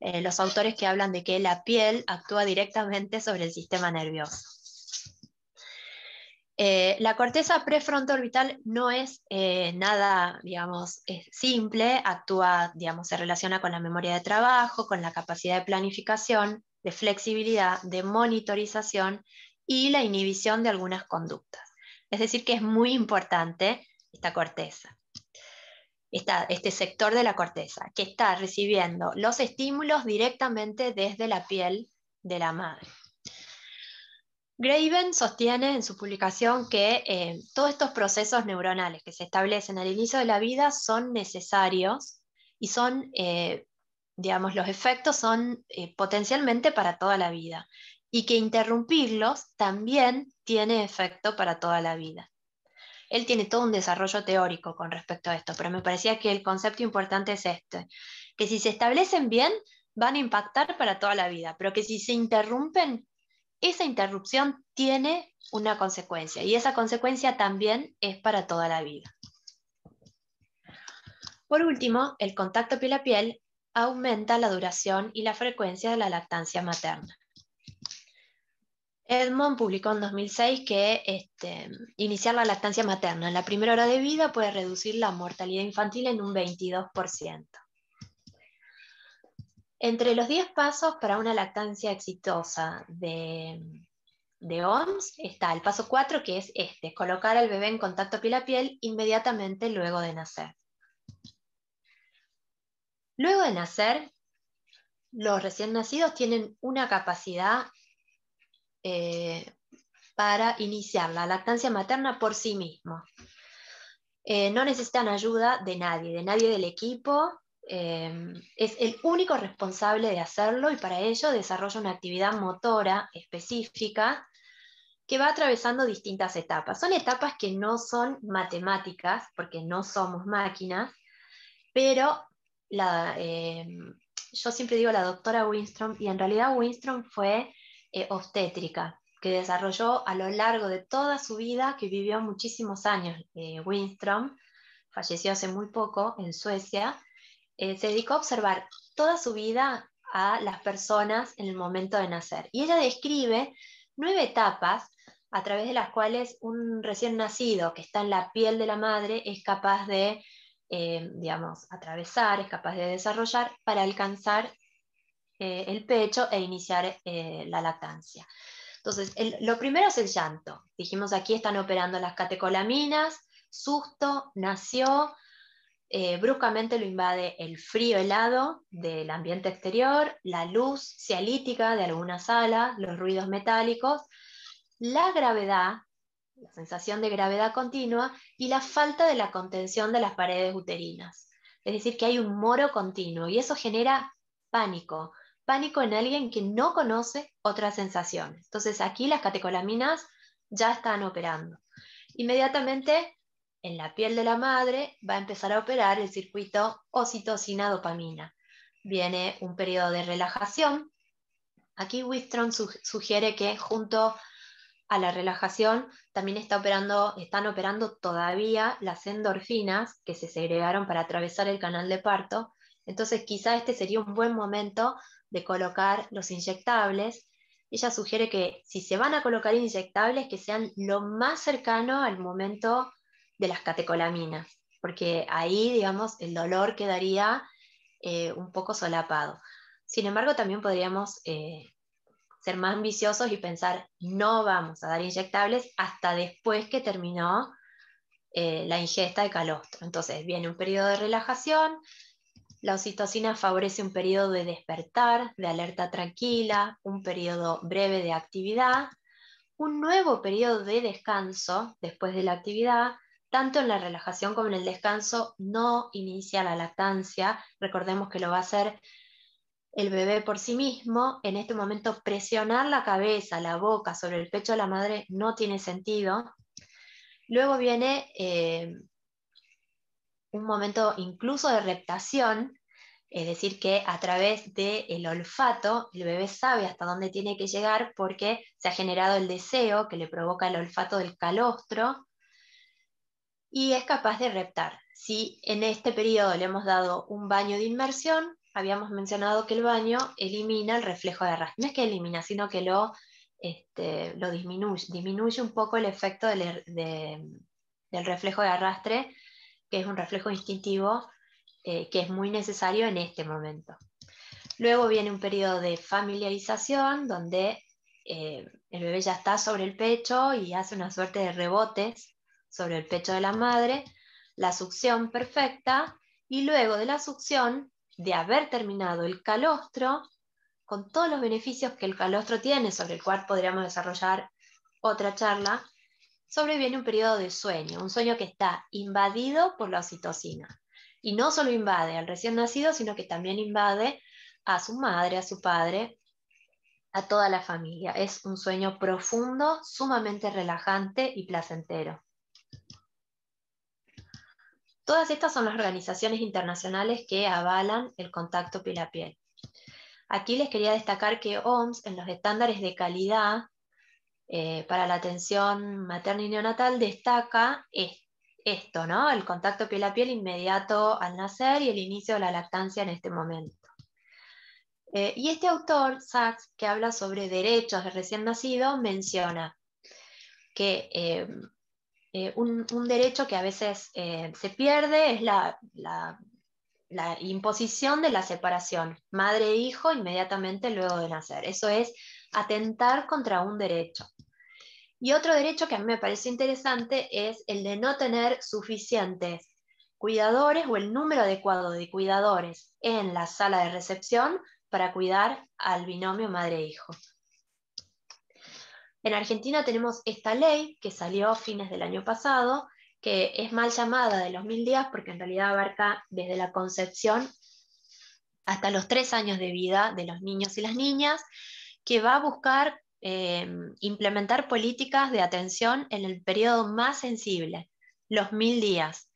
eh, los autores que hablan de que la piel actúa directamente sobre el sistema nervioso. Eh, la corteza orbital no es eh, nada, digamos, eh, simple, actúa, digamos, se relaciona con la memoria de trabajo, con la capacidad de planificación, de flexibilidad, de monitorización y la inhibición de algunas conductas. Es decir, que es muy importante esta corteza, este sector de la corteza, que está recibiendo los estímulos directamente desde la piel de la madre. Graven sostiene en su publicación que eh, todos estos procesos neuronales que se establecen al inicio de la vida son necesarios y son, eh, digamos, los efectos son eh, potencialmente para toda la vida y que interrumpirlos también tiene efecto para toda la vida. Él tiene todo un desarrollo teórico con respecto a esto, pero me parecía que el concepto importante es este, que si se establecen bien, van a impactar para toda la vida, pero que si se interrumpen, esa interrupción tiene una consecuencia y esa consecuencia también es para toda la vida. Por último, el contacto piel a piel aumenta la duración y la frecuencia de la lactancia materna. Edmond publicó en 2006 que este, iniciar la lactancia materna en la primera hora de vida puede reducir la mortalidad infantil en un 22%. Entre los 10 pasos para una lactancia exitosa de, OMS está el paso 4, que es este, colocar al bebé en contacto piel a piel inmediatamente luego de nacer. Luego de nacer, los recién nacidos tienen una capacidad eh, para iniciar la lactancia materna por sí mismos. Eh, no necesitan ayuda de nadie, de nadie del equipo, Em, es el único responsable de hacerlo y para ello desarrolla una actividad motora específica que va atravesando distintas etapas. Son etapas que no son matemáticas, porque no somos máquinas, pero la, em, yo siempre digo la doctora Winstrom, y en realidad Winstrom fue eh, obstétrica, que desarrolló a lo largo de toda su vida, que vivió muchísimos años eh, Winstrom, falleció hace muy poco en Suecia, eh, se dedicó a observar toda su vida a las personas en el momento de nacer. Y ella describe nueve etapas a través de las cuales un recién nacido que está en la piel de la madre es capaz de, eh, digamos, atravesar, es capaz de desarrollar para alcanzar eh, el pecho e iniciar la lactancia. Entonces, lo primero es el llanto. Dijimos aquí están operando las catecolaminas, susto, nació, eh, bruscamente lo invade el frío helado del ambiente exterior, la luz cialítica de alguna sala, los ruidos metálicos, la gravedad, la sensación de gravedad continua y la falta de la contención de las paredes uterinas. Es decir, que hay un moro continuo y eso genera pánico, pánico en alguien que no conoce otras sensaciones. Entonces aquí las catecolaminas ya están operando. Inmediatamente en la piel de la madre va a empezar a operar el circuito ocitocina-dopamina. Viene un periodo de relajación. Aquí Wistron sugiere que junto a la relajación también está operando, están operando todavía las endorfinas que se segregaron para atravesar el canal de parto. Entonces quizá este sería un buen momento de colocar los inyectables ella sugiere que si se van a colocar inyectables, que sean lo más cercano al momento de las catecolaminas, porque ahí, digamos, el dolor quedaría eh, un poco solapado. Sin embargo, también podríamos eh, ser más ambiciosos y pensar, no vamos a dar inyectables hasta después que terminó eh, la ingesta de calostro. Entonces, viene un periodo de relajación, la oxitocina favorece un periodo de despertar, de alerta tranquila, un periodo breve de actividad, un nuevo periodo de descanso después de la actividad, tanto en la relajación como en el descanso, no inicia la lactancia. Recordemos que lo va a hacer el bebé por sí mismo. En este momento, presionar la cabeza, la boca sobre el pecho de la madre no tiene sentido. Luego viene eh, un momento incluso de reptación, es decir, que a través del olfato el bebé sabe hasta dónde tiene que llegar porque se ha generado el deseo que le provoca el olfato del calostro y es capaz de reptar. Si en este periodo le hemos dado un baño de inmersión, habíamos mencionado que el baño elimina el reflejo de arrastre. No es que elimina, sino que lo, este, disminuye, disminuye un poco el efecto er, del, reflejo de arrastre, que es un reflejo instintivo eh, que es muy necesario en este momento. Luego viene un periodo de familiarización, donde eh, el bebé ya está sobre el pecho y hace una suerte de rebotes sobre el pecho de la madre, la succión perfecta y luego de la succión, de haber terminado el calostro, con todos los beneficios que el calostro tiene, sobre el cual podríamos desarrollar otra charla, sobreviene un periodo de sueño, un sueño que está invadido por la oxitocina. Y no solo invade al recién nacido, sino que también invade a su madre, a su padre, a toda la familia. Es un sueño profundo, sumamente relajante y placentero. Todas estas son las organizaciones internacionales que avalan el contacto piel a piel. Aquí les quería destacar que OMS en los estándares de calidad eh, para la atención materna y neonatal destaca esto, ¿no? el contacto piel a piel inmediato al nacer y el inicio de la lactancia en este momento. Eh, y este autor, Sachs, que habla sobre derechos de recién nacido, menciona que eh, eh, un, derecho que a veces eh, se pierde es la, imposición de la separación, madre e hijo inmediatamente luego de nacer. Eso es atentar contra un derecho. Y otro derecho que a mí me parece interesante es el de no tener suficientes cuidadores o el número adecuado de cuidadores en la sala de recepción para cuidar al binomio madre e hijo. En Argentina tenemos esta ley que salió a fines del año pasado, que es mal llamada de los mil días porque en realidad abarca desde la concepción hasta los tres años de vida de los niños y las niñas, que va a buscar eh, implementar políticas de atención en el periodo más sensible, los mil días.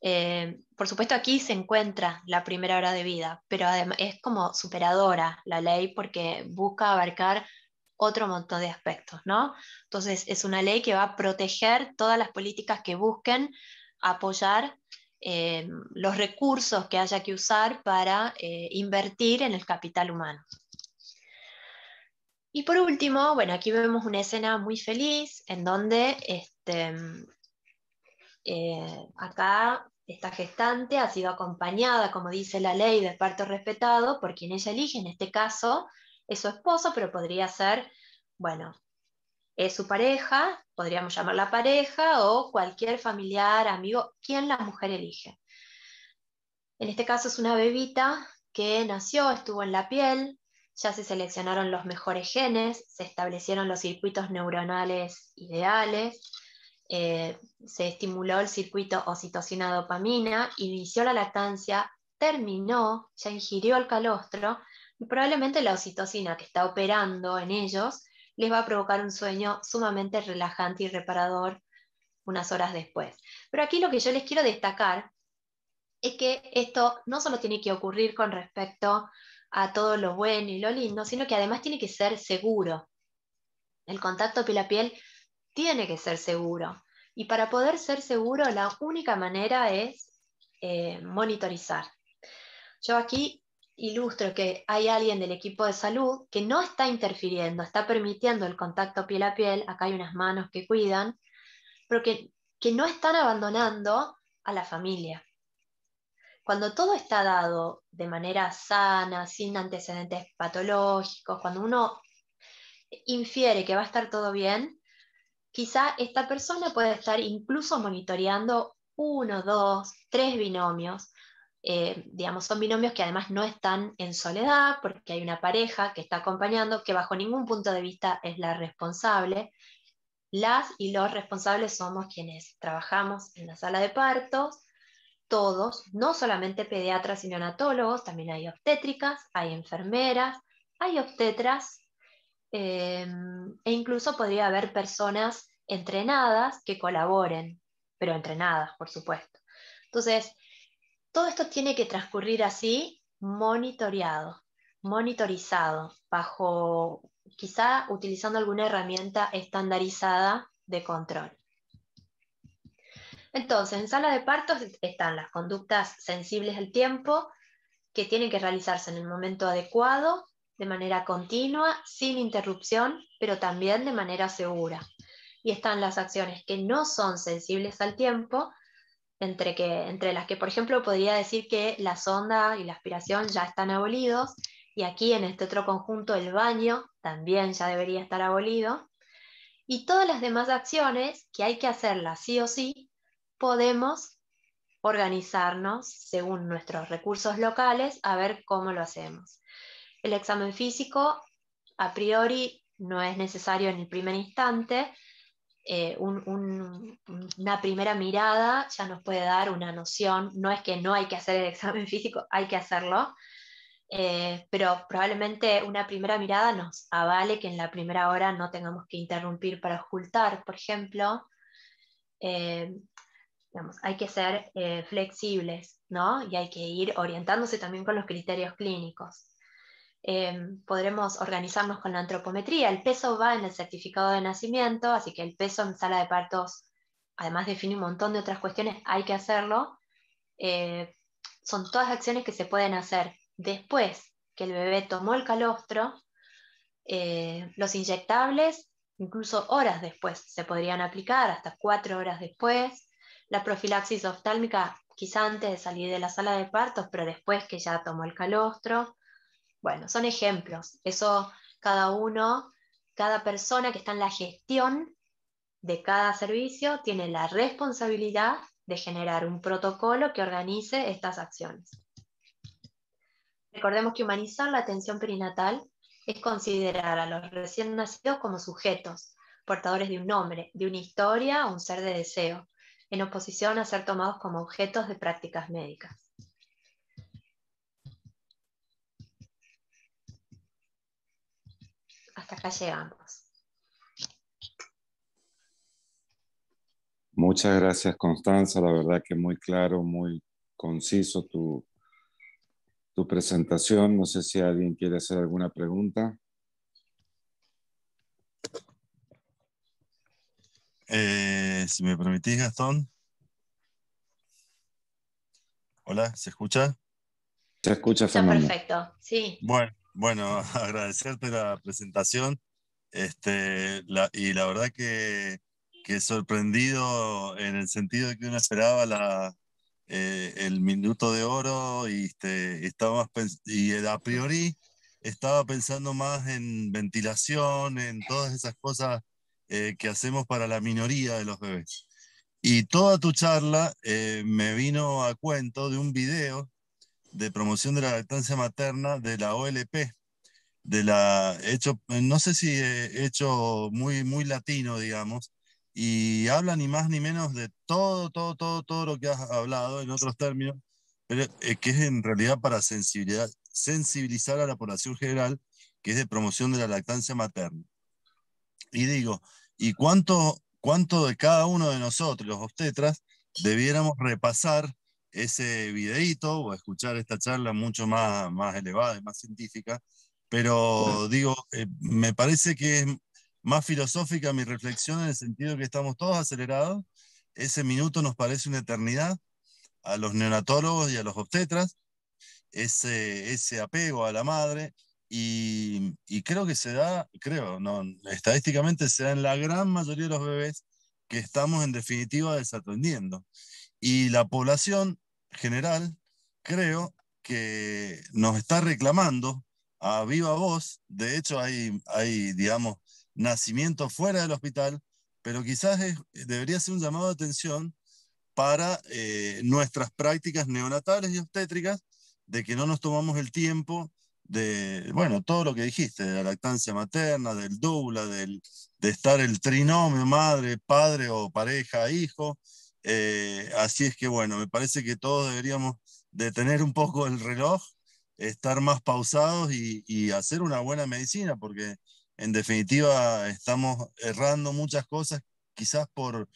Eh, por supuesto, aquí se encuentra la primera hora de vida, pero es como superadora la ley porque busca abarcar otro montón de aspectos, ¿no? Entonces, es una ley que va a proteger todas las políticas que busquen apoyar eh, los recursos que haya que usar para eh, invertir en el capital humano. Y por último, bueno, aquí vemos una escena muy feliz en donde este, eh, acá esta gestante ha sido acompañada, como dice la ley, de parto respetado por quien ella elige, en este caso, es su esposo, pero podría ser, bueno, es su pareja, podríamos llamarla pareja o cualquier familiar, amigo, quien la mujer elige. En este caso es una bebita que nació, estuvo en la piel, ya se seleccionaron los mejores genes, se establecieron los circuitos neuronales ideales, eh, se estimuló el circuito ocitocina dopamina inició la lactancia, terminó, ya ingirió el calostro Probablemente la oxitocina que está operando en ellos les va a provocar un sueño sumamente relajante y reparador unas horas después. Pero aquí lo que yo les quiero destacar es que esto no solo tiene que ocurrir con respecto a todo lo bueno y lo lindo, sino que además tiene que ser seguro. El contacto piel a piel tiene que ser seguro. Y para poder ser seguro, la única manera es eh, monitorizar. Yo aquí ilustro que hay alguien del equipo de salud que no está interfiriendo, está permitiendo el contacto piel a piel, acá hay unas manos que cuidan, pero que, no están abandonando a la familia. Cuando todo está dado de manera sana, sin antecedentes patológicos, cuando uno infiere que va a estar todo bien, quizá esta persona puede estar incluso monitoreando uno, dos, tres binomios eh, digamos, son binomios que además no están en soledad, porque hay una pareja que está acompañando, que bajo ningún punto de vista es la responsable. Las y los responsables somos quienes trabajamos en la sala de partos, todos, no solamente pediatras y neonatólogos, también hay obstétricas, hay enfermeras, hay obstetras, eh, e incluso podría haber personas entrenadas que colaboren, pero entrenadas, por supuesto. Entonces, todo esto tiene que transcurrir así, monitoreado, monitorizado, bajo quizá utilizando alguna herramienta estandarizada de control. Entonces, en sala de partos están las conductas sensibles al tiempo, que tienen que realizarse en el momento adecuado, de manera continua, sin interrupción, pero también de manera segura. Y están las acciones que no son sensibles al tiempo, entre, las que, por ejemplo, podría decir que la sonda y la aspiración ya están abolidos, y aquí en este otro conjunto el baño también ya debería estar abolido, y todas las demás acciones que hay que hacerlas sí o sí, podemos organizarnos según nuestros recursos locales a ver cómo lo hacemos. El examen físico a priori no es necesario en el primer instante, eh, una primera mirada ya nos puede dar una noción. No es que no hay que hacer el examen físico, hay que hacerlo, eh, pero probablemente una primera mirada nos avale que en la primera hora no tengamos que interrumpir para ocultar, por ejemplo. Eh, hay que ser flexibles ¿no? y hay que ir orientándose también con los criterios clínicos. Em, podremos organizarnos con la antropometría. El peso va en el certificado de nacimiento, así que el peso en sala de partos, además define un montón de otras cuestiones, hay que hacerlo. Eh, son todas acciones que se pueden hacer después que el bebé tomó el calostro. Eh, los inyectables, incluso horas después, se podrían aplicar, hasta cuatro horas después. La profilaxis oftálmica, quizá antes de salir de la sala de partos, pero después que ya tomó el calostro bueno, son ejemplos. Eso cada uno, cada persona que está en la gestión de cada servicio tiene la responsabilidad de generar un protocolo que organice estas acciones. Recordemos que humanizar la atención perinatal es considerar a los recién nacidos como sujetos, portadores de un nombre, de una historia o un ser de deseo, en oposición a ser tomados como objetos de prácticas médicas. acá llegamos. Muchas gracias, Constanza. La verdad que muy claro, muy conciso tu, tu presentación. No sé si alguien quiere hacer alguna pregunta. Eh, si me permitís, Gastón. Hola, ¿se escucha? Se escucha, Fernando. Está perfecto, sí. Bueno, bueno, agradecerte la presentación este, y la verdad que, que, sorprendido en el sentido de que uno esperaba la, eh, el minuto de oro y, este, estaba y a priori estaba pensando más en ventilación, en todas esas cosas eh, que hacemos para la minoría de los bebés. Y toda tu charla eh, me vino a cuento de un video de promoción de la lactancia materna de la OLP, de la hecho, eh, no sé si he eh, hecho muy, muy latino, digamos, y habla ni más ni menos de todo, todo, todo, todo lo que has hablado en otros términos, pero eh, que es en realidad para sensibilidad, sensibilizar a la población general, que es de promoción de la lactancia materna. Y digo, ¿y cuánto, cuánto de cada uno de nosotros, los obstetras, debiéramos repasar ese videíto o escuchar esta charla mucho más, más elevada y más científica, pero digo, eh, me parece que es más filosófica mi reflexión en el sentido que estamos todos acelerados, ese minuto nos parece una eternidad a los neonatólogos y a los obstetras, ese, ese apego a la madre, y, creo que se da, creo, no, estadísticamente se da en la gran mayoría de los bebés que estamos en definitiva desatendiendo, Y la población general, creo que nos está reclamando a viva voz. De hecho, hay, hay digamos, nacimiento fuera del hospital, pero quizás debería ser un llamado de atención para eh, nuestras prácticas neonatales y obstétricas, de que no nos tomamos el tiempo de, bueno, todo lo que dijiste, de la lactancia materna, del doula, de estar el trinomio madre, padre o pareja, hijo, eh, así es que bueno, me parece que todos deberíamos detener un poco el reloj, estar más pausados y, hacer una buena medicina, porque en definitiva estamos errando muchas cosas, quizás por,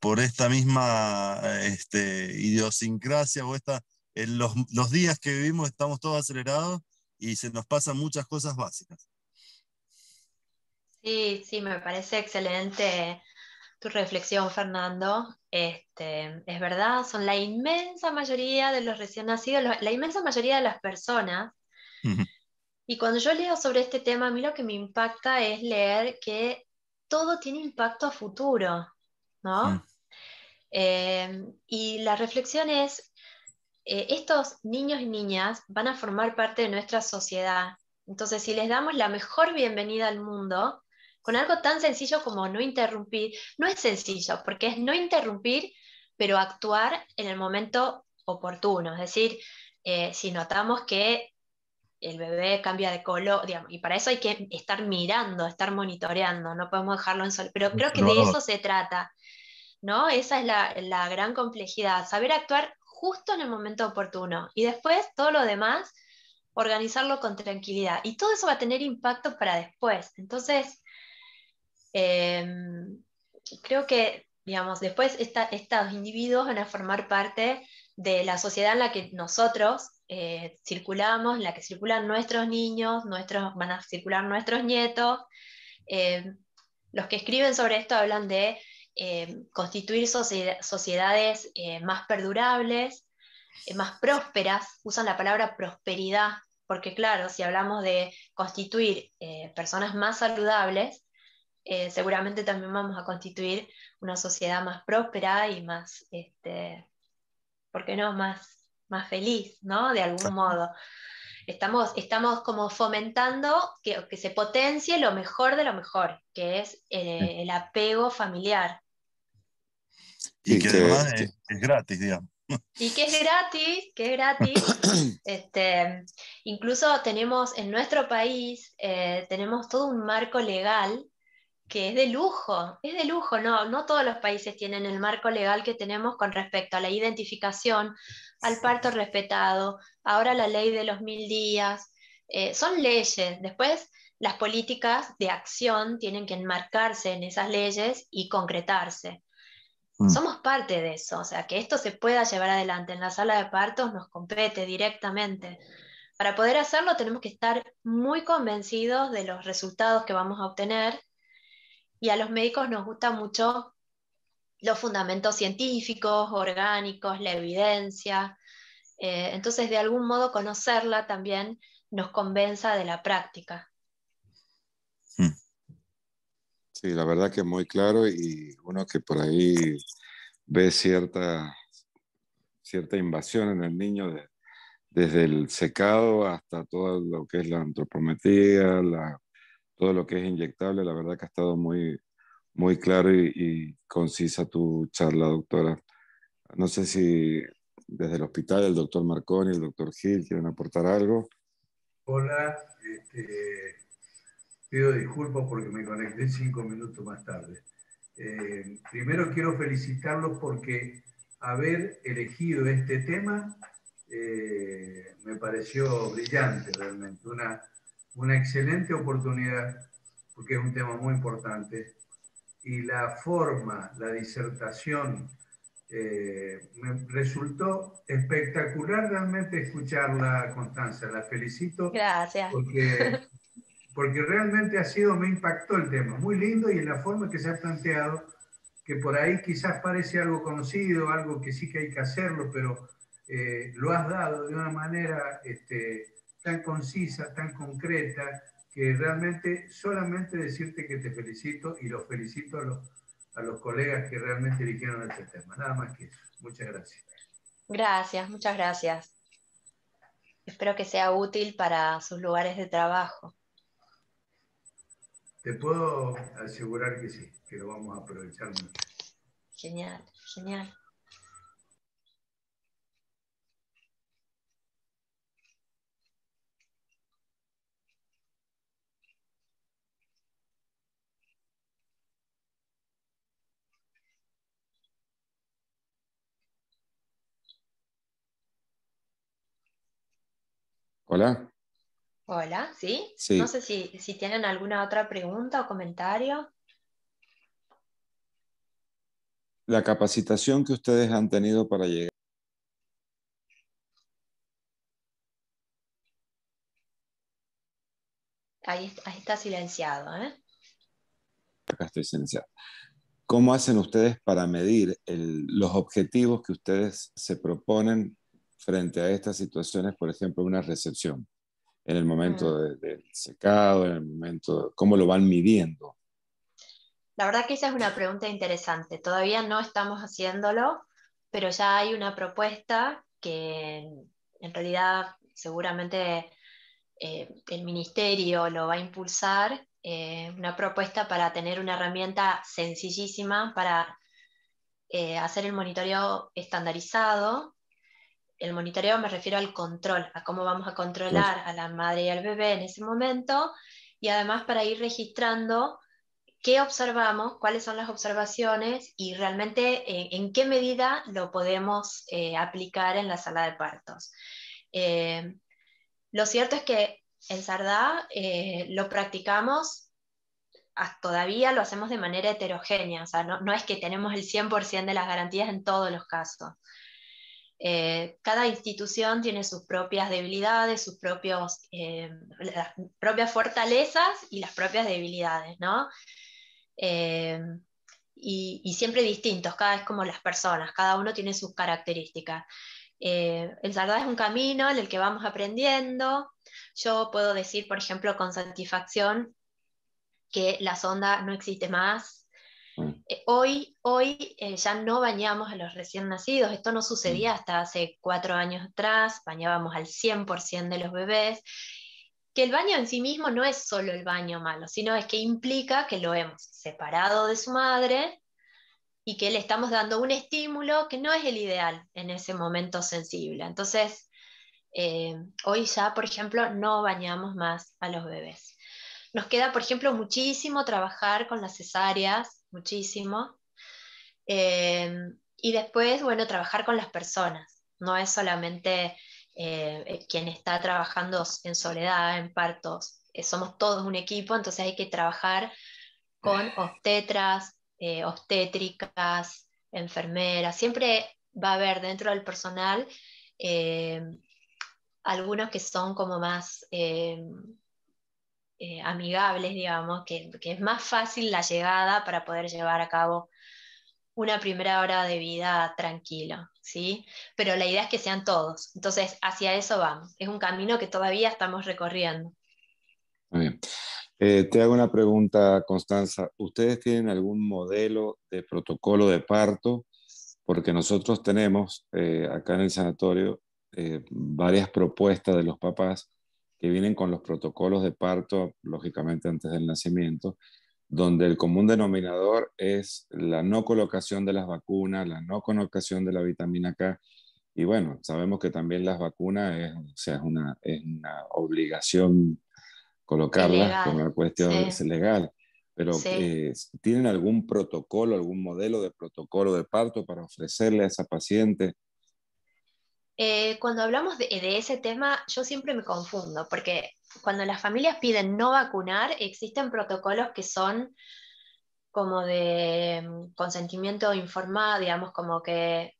por esta misma este, idiosincrasia o esta, en los, los días que vivimos estamos todos acelerados y se nos pasan muchas cosas básicas. Sí, sí, me parece excelente tu reflexión, Fernando. Este, es verdad, son la inmensa mayoría de los recién nacidos, la inmensa mayoría de las personas. Y cuando yo leo sobre este tema, a mí lo que me impacta es leer que todo tiene impacto a futuro, ¿no? Eh, y la reflexión es, eh, estos niños y niñas van a formar parte de nuestra sociedad. Entonces, si les damos la mejor bienvenida al mundo, con algo tan sencillo como no interrumpir, no es sencillo, porque es no interrumpir, pero actuar en el momento oportuno. Es decir, eh, si notamos que el bebé cambia de color, y para eso hay que estar mirando, estar monitoreando, no podemos dejarlo en sol. Pero creo que de eso se trata, ¿no? Esa es la, la gran complejidad, saber actuar justo en el momento oportuno y después todo lo demás organizarlo con tranquilidad. Y todo eso va a tener impacto para después. Entonces, Em, creo que, digamos, después estos individuos van a formar parte de la sociedad en la que nosotros eh, circulamos, en la que circulan nuestros niños, nuestros, van a circular nuestros nietos. Em, los que escriben sobre esto hablan de em, constituir sociedades eh, más perdurables, eh, más prósperas, usan la palabra prosperidad, porque claro, si hablamos de constituir personas más saludables, eh, seguramente también vamos a constituir una sociedad más próspera y más, este, ¿por qué no?, más, más feliz, ¿no? De algún modo. Estamos, estamos como fomentando que, se potencie lo mejor de lo mejor, que es eh, el, apego familiar. Y, que, además es, gratis, digamos. Y que es gratis, que es gratis. Este, incluso tenemos en nuestro país, eh, tenemos todo un marco legal que es de lujo, es de lujo, no, no todos los países tienen el marco legal que tenemos con respecto a la identificación, al parto respetado, ahora la ley de los mil días, eh, son leyes, después las políticas de acción tienen que enmarcarse en esas leyes y concretarse. Mm. Somos parte de eso, o sea, que esto se pueda llevar adelante en la sala de partos nos compete directamente. Para poder hacerlo tenemos que estar muy convencidos de los resultados que vamos a obtener y a los médicos nos gusta mucho los fundamentos científicos, orgánicos, la evidencia. Eh, entonces, de algún modo, conocerla también nos convenza de la práctica. Hmm. Sí, la verdad que muy claro y uno que por ahí ve cierta, cierta invasión en el niño desde el secado hasta todo lo que es la antropometría, la todo lo que es inyectable. La verdad que ha estado muy, muy claro y, concisa tu charla, doctora. No sé si desde el hospital el doctor Marconi, el doctor Gil quieren aportar algo. Hola, este, pido disculpas porque me conecté cinco minutos más tarde. Eh, primero quiero felicitarlos porque haber elegido este tema eh, me pareció brillante realmente, una una excelente oportunidad porque es un tema muy importante y la forma, la disertación, eh, me resultó espectacular realmente escucharla, Constanza. La felicito. Gracias. Porque, porque realmente ha sido, me impactó el tema, muy lindo y en la forma que se ha planteado, que por ahí quizás parece algo conocido, algo que sí que hay que hacerlo, pero eh, lo has dado de una manera... Este, tan concisa, tan concreta, que realmente solamente decirte que te felicito y los felicito a los, a los colegas que realmente eligieron este tema. Nada más que eso. Muchas gracias. Gracias, muchas gracias. Espero que sea útil para sus lugares de trabajo. Te puedo asegurar que sí, que lo vamos a aprovechar Genial, genial. Hola. Hola, ¿sí? No sé si, tienen alguna otra pregunta o comentario. La capacitación que ustedes han tenido para llegar. Ahí, está silenciado, ¿eh? Acá estoy silenciado. ¿Cómo hacen ustedes para medir los objetivos que ustedes se proponen frente a estas situaciones, por ejemplo, una recepción, en el momento mm. del secado, en el momento, cómo lo van midiendo. La verdad que esa es una pregunta interesante. Todavía no estamos haciéndolo, pero ya hay una propuesta que en realidad seguramente eh, el ministerio lo va a impulsar, eh, una propuesta para tener una herramienta sencillísima para eh, hacer el monitoreo estandarizado el monitoreo me refiero al control, a cómo vamos a controlar a la madre y al bebé en ese momento, y además para ir registrando qué observamos, cuáles son las observaciones y realmente eh, en qué medida lo podemos eh, aplicar en la sala de partos. Eh, lo cierto es que en Sardá lo practicamos todavía lo hacemos de manera heterogénea, o sea, no es que tenemos el 100% de las garantías en todos los casos. Eh, cada institución tiene sus propias debilidades, sus eh, las propias fortalezas y las propias debilidades, ¿no? Eh, y, siempre distintos, cada vez como las personas, cada uno tiene sus características. el Sardá es un camino en el que vamos aprendiendo. Yo puedo decir, por ejemplo, con satisfacción que la sonda no existe más, Mm. Eh, hoy hoy eh, ya no bañamos a los recién nacidos, esto no sucedía mm. hasta hace cuatro años atrás, bañábamos al 100% de los bebés, que el baño en sí mismo no es solo el baño malo, sino es que implica que lo hemos separado de su madre y que le estamos dando un estímulo que no es el ideal en ese momento sensible. Entonces, eh, hoy ya, por ejemplo, no bañamos más a los bebés. Nos queda, por ejemplo, muchísimo trabajar con las cesáreas, muchísimo. Eh, y después, bueno, trabajar con las personas. No es solamente eh, eh, quien está trabajando en soledad, en partos. somos todos un equipo, entonces hay que trabajar con obstetras, obstétricas, enfermeras. Siempre va a haber dentro del personal algunos que son como más eh, amigables, digamos, que, es más fácil la llegada para poder llevar a cabo una primera hora de vida tranquila, ¿sí? Pero la idea es que sean todos. Entonces, hacia eso vamos. Es un camino que todavía estamos recorriendo. Muy bien. Eh, te hago una pregunta, Constanza. ¿Ustedes tienen algún modelo de protocolo de parto? Porque nosotros tenemos eh, acá en el sanatorio varias propuestas de los papás que vienen con los protocolos de parto, lógicamente antes del nacimiento, donde el común denominador es la no colocación de las vacunas, la no colocación de la vitamina K. Y bueno, sabemos que también las vacunas es, sea, una, obligación colocarlas por una cuestión es legal. Pero eh, ¿tienen algún protocolo, algún modelo de protocolo de parto para ofrecerle a esa paciente? Eh, cuando hablamos de, ese tema, yo siempre me confundo, porque cuando las familias piden no vacunar, existen protocolos que son como de mm, consentimiento informado, digamos, como que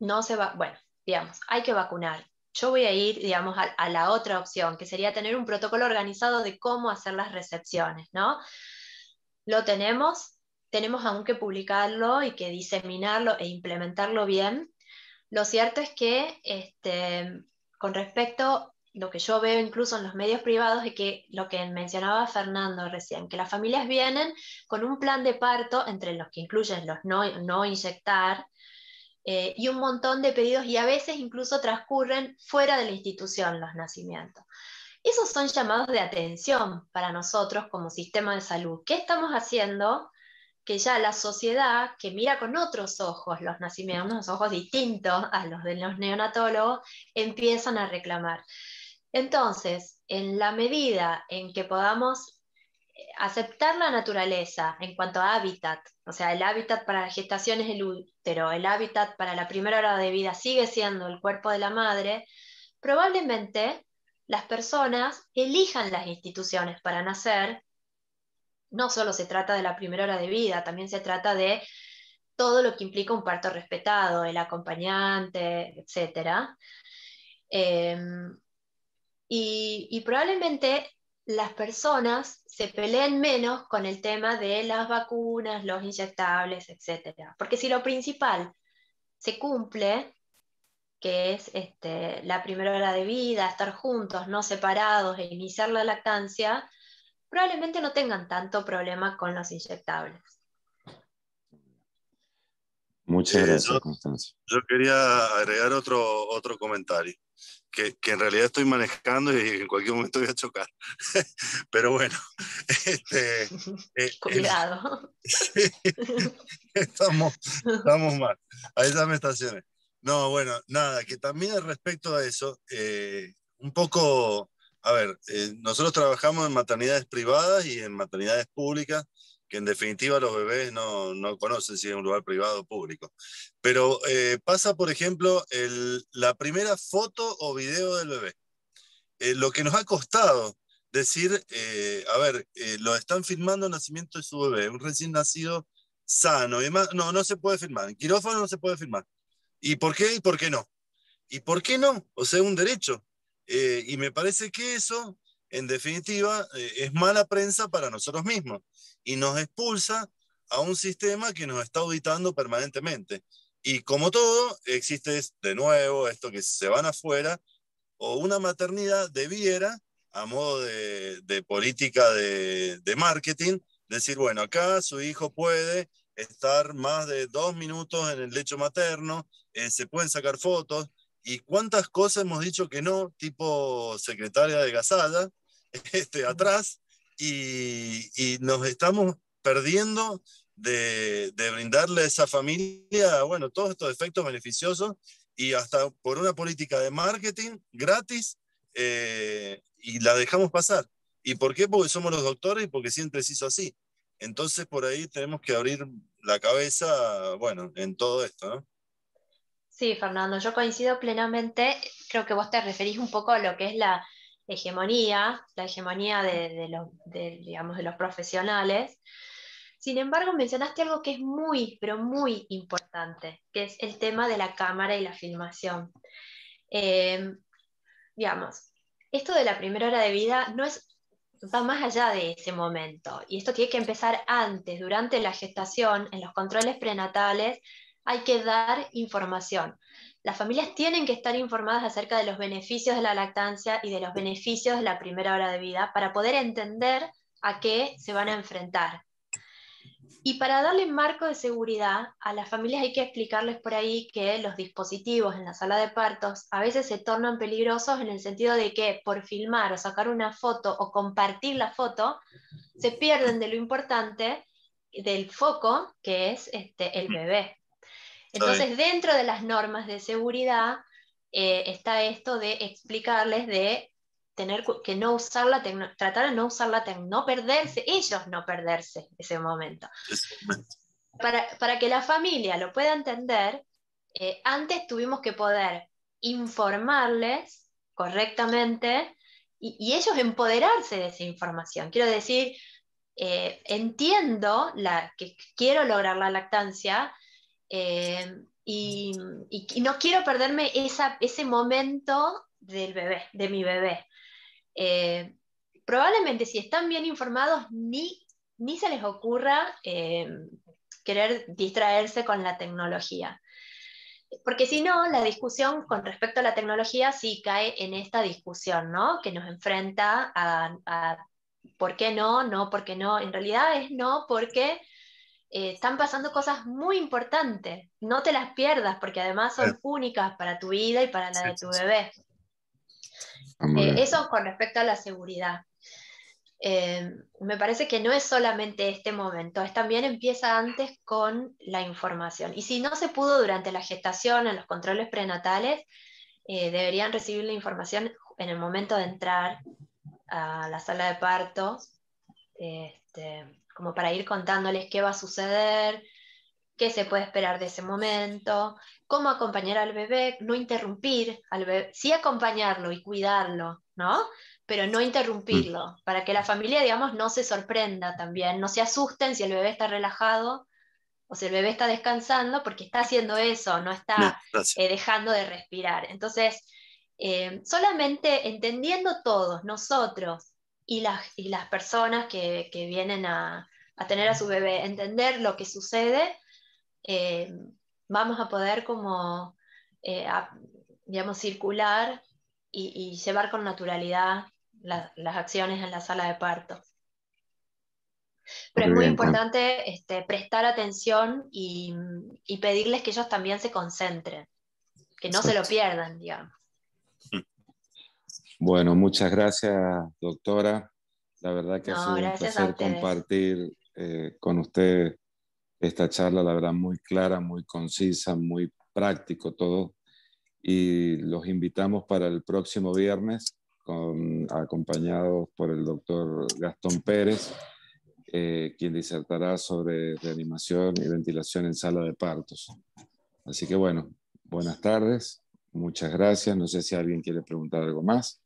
no se va, bueno, digamos, hay que vacunar. Yo voy a ir, digamos, a, a la otra opción, que sería tener un protocolo organizado de cómo hacer las recepciones, ¿no? Lo tenemos, tenemos aún que publicarlo y que diseminarlo e implementarlo bien, lo cierto es que este, con respecto lo que yo veo incluso en los medios privados es que lo que mencionaba Fernando recién, que las familias vienen con un plan de parto, entre los que incluyen los no, inyectar, eh, y un montón de pedidos, y a veces incluso transcurren fuera de la institución los nacimientos. Esos son llamados de atención para nosotros como sistema de salud. ¿Qué estamos haciendo que ya la sociedad, que mira con otros ojos los nacimientos, unos ojos distintos a los de los neonatólogos, empiezan a reclamar. Entonces, en la medida en que podamos eh, aceptar la naturaleza en cuanto a hábitat, o sea, el hábitat para la gestación es el útero, el hábitat para la primera hora de vida sigue siendo el cuerpo de la madre, probablemente las personas elijan las instituciones para nacer no solo se trata de la primera hora de vida, también se trata de todo lo que implica un parto respetado, el acompañante, etc. Em, y, probablemente las personas se peleen menos con el tema de las vacunas, los inyectables, etc. Porque si lo principal se cumple, que es este, la primera hora de vida, estar juntos, no separados e iniciar la lactancia, probablemente no tengan tanto problema con los inyectables. Muchas eh, gracias, yo, Yo quería agregar otro, otro comentario, que, en realidad estoy manejando y en cualquier momento voy a chocar. Pero bueno. Este, eh, Cuidado. estamos, estamos mal. Ahí ya me estaciones. No, bueno, nada, que también respecto a eso, eh, un poco a ver, eh, nosotros trabajamos en maternidades privadas y en maternidades públicas, que en definitiva los bebés no, conocen si es un lugar privado o público. Pero eh, pasa, por ejemplo, la primera foto o video del bebé. Eh, lo que nos ha costado decir, a ver, lo están filmando el nacimiento de su bebé, un recién nacido sano y no, no se puede filmar, en quirófano no se puede filmar. ¿Y por qué y por qué no? ¿Y por qué no? O sea, un derecho. Eh, y me parece que eso, en definitiva, eh, es mala prensa para nosotros mismos y nos expulsa a un sistema que nos está auditando permanentemente. Y como todo, existe de nuevo esto que se van afuera o una maternidad debiera, a modo de, política de, marketing, decir, bueno, acá su hijo puede estar más de dos minutos en el lecho materno, eh, se pueden sacar fotos, ¿Y cuántas cosas hemos dicho que no, tipo secretaria de Gazalla, este, atrás, y, nos estamos perdiendo de, brindarle a esa familia, bueno, todos estos efectos beneficiosos y hasta por una política de marketing gratis, eh, y la dejamos pasar. ¿Y por qué? Porque somos los doctores y porque siempre se hizo así. Entonces, por ahí tenemos que abrir la cabeza, bueno, en todo esto, ¿no? Sí, Fernando, yo coincido plenamente. Creo que vos te referís un poco a lo que es la hegemonía, la hegemonía de, digamos, de los profesionales. Sin embargo, mencionaste algo que es muy, pero muy importante, que es el tema de la cámara y la filmación. Em, digamos, esto de la primera hora de vida no es va más allá de ese momento. Y esto tiene que empezar antes, durante la gestación, en los controles prenatales, hay que dar información. Las familias tienen que estar informadas acerca de los beneficios de la lactancia y de los beneficios de la primera hora de vida para poder entender a qué se van a enfrentar. Y para darle marco de seguridad, a las familias hay que explicarles por ahí que los dispositivos en la sala de partos a veces se tornan peligrosos en el sentido de que por filmar o sacar una foto o compartir la foto, se pierden de lo importante, del foco que es este, el bebé. Entonces, dentro de las normas de seguridad eh, está esto de explicarles de tener que no usar tratar de no usar la no perderse, ellos no perderse ese momento. Para, que la familia lo pueda entender, eh, antes tuvimos que poder informarles correctamente y, ellos empoderarse de esa información. Quiero decir, eh, entiendo que quiero lograr la lactancia, eh, y, no quiero perderme ese momento del bebé, de mi bebé. Eh, probablemente si están bien informados, ni, se les ocurra eh, querer distraerse con la tecnología. Porque si no, la discusión con respecto a la tecnología sí cae en esta discusión, ¿no? Que nos enfrenta a, a ¿por qué no? No, ¿por qué no? En realidad es no porque eh, están pasando cosas muy importantes. No te las pierdas porque además son únicas para tu vida y para la de tu bebé. Eh, eso con respecto a la seguridad. Em, me parece que no es solamente este momento, es también empieza antes con la información. Y si no se pudo durante la gestación, en los controles prenatales, eh, deberían recibir la información en el momento de entrar a la sala de partos este, como para ir contándoles qué va a suceder, qué se puede esperar de ese momento, cómo acompañar al bebé, no interrumpir al bebé, sí acompañarlo y cuidarlo, ¿no? Pero no interrumpirlo, mm. para que la familia, digamos, no se sorprenda también, no se asusten si el bebé está relajado o si el bebé está descansando, porque está haciendo eso, no está eh, dejando de respirar. Entonces, eh, solamente entendiendo todos nosotros y las, personas que, vienen a, tener a su bebé, entender lo que sucede, eh, vamos a poder como, eh, digamos, circular y, llevar con naturalidad las acciones en la sala de parto. Pero es muy importante este, prestar atención y, pedirles que ellos también se concentren, que no se lo pierdan, digamos. Bueno, muchas gracias, doctora. La verdad que ha sido un placer compartir eh, con usted esta charla, la verdad, muy clara, muy concisa, muy práctico todo. Y los invitamos para el próximo viernes, acompañados por el doctor Gastón Pérez, eh, quien disertará sobre reanimación y ventilación en sala de partos. Así que bueno, buenas tardes, muchas gracias. No sé si alguien quiere preguntar algo más.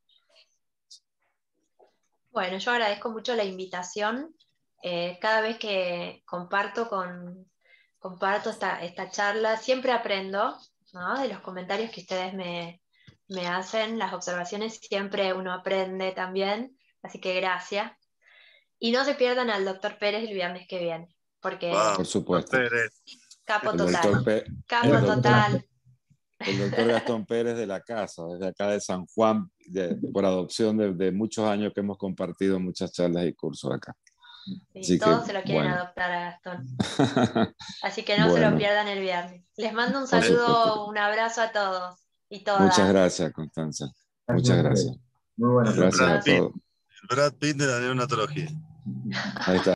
Bueno, yo agradezco mucho la invitación. Eh, cada vez que comparto con comparto esta, esta charla, siempre aprendo ¿no? de los comentarios que ustedes me, hacen, las observaciones, siempre uno aprende también, así que gracias. Y no se pierdan al doctor Pérez el viernes que viene, porque... por supuesto. Capo total. Capo total el doctor Gastón Pérez de la casa, desde acá de San Juan, por adopción de, muchos años que hemos compartido muchas charlas y cursos acá. Sí, todos se lo quieren adoptar a Gastón. Así que no se lo pierdan el viernes. Les mando un saludo, un abrazo a todos y todas. Muchas gracias, Constanza. Muchas gracias. Muy buenas gracias. a todos. Brad Pitt de la neonatología. Ahí está.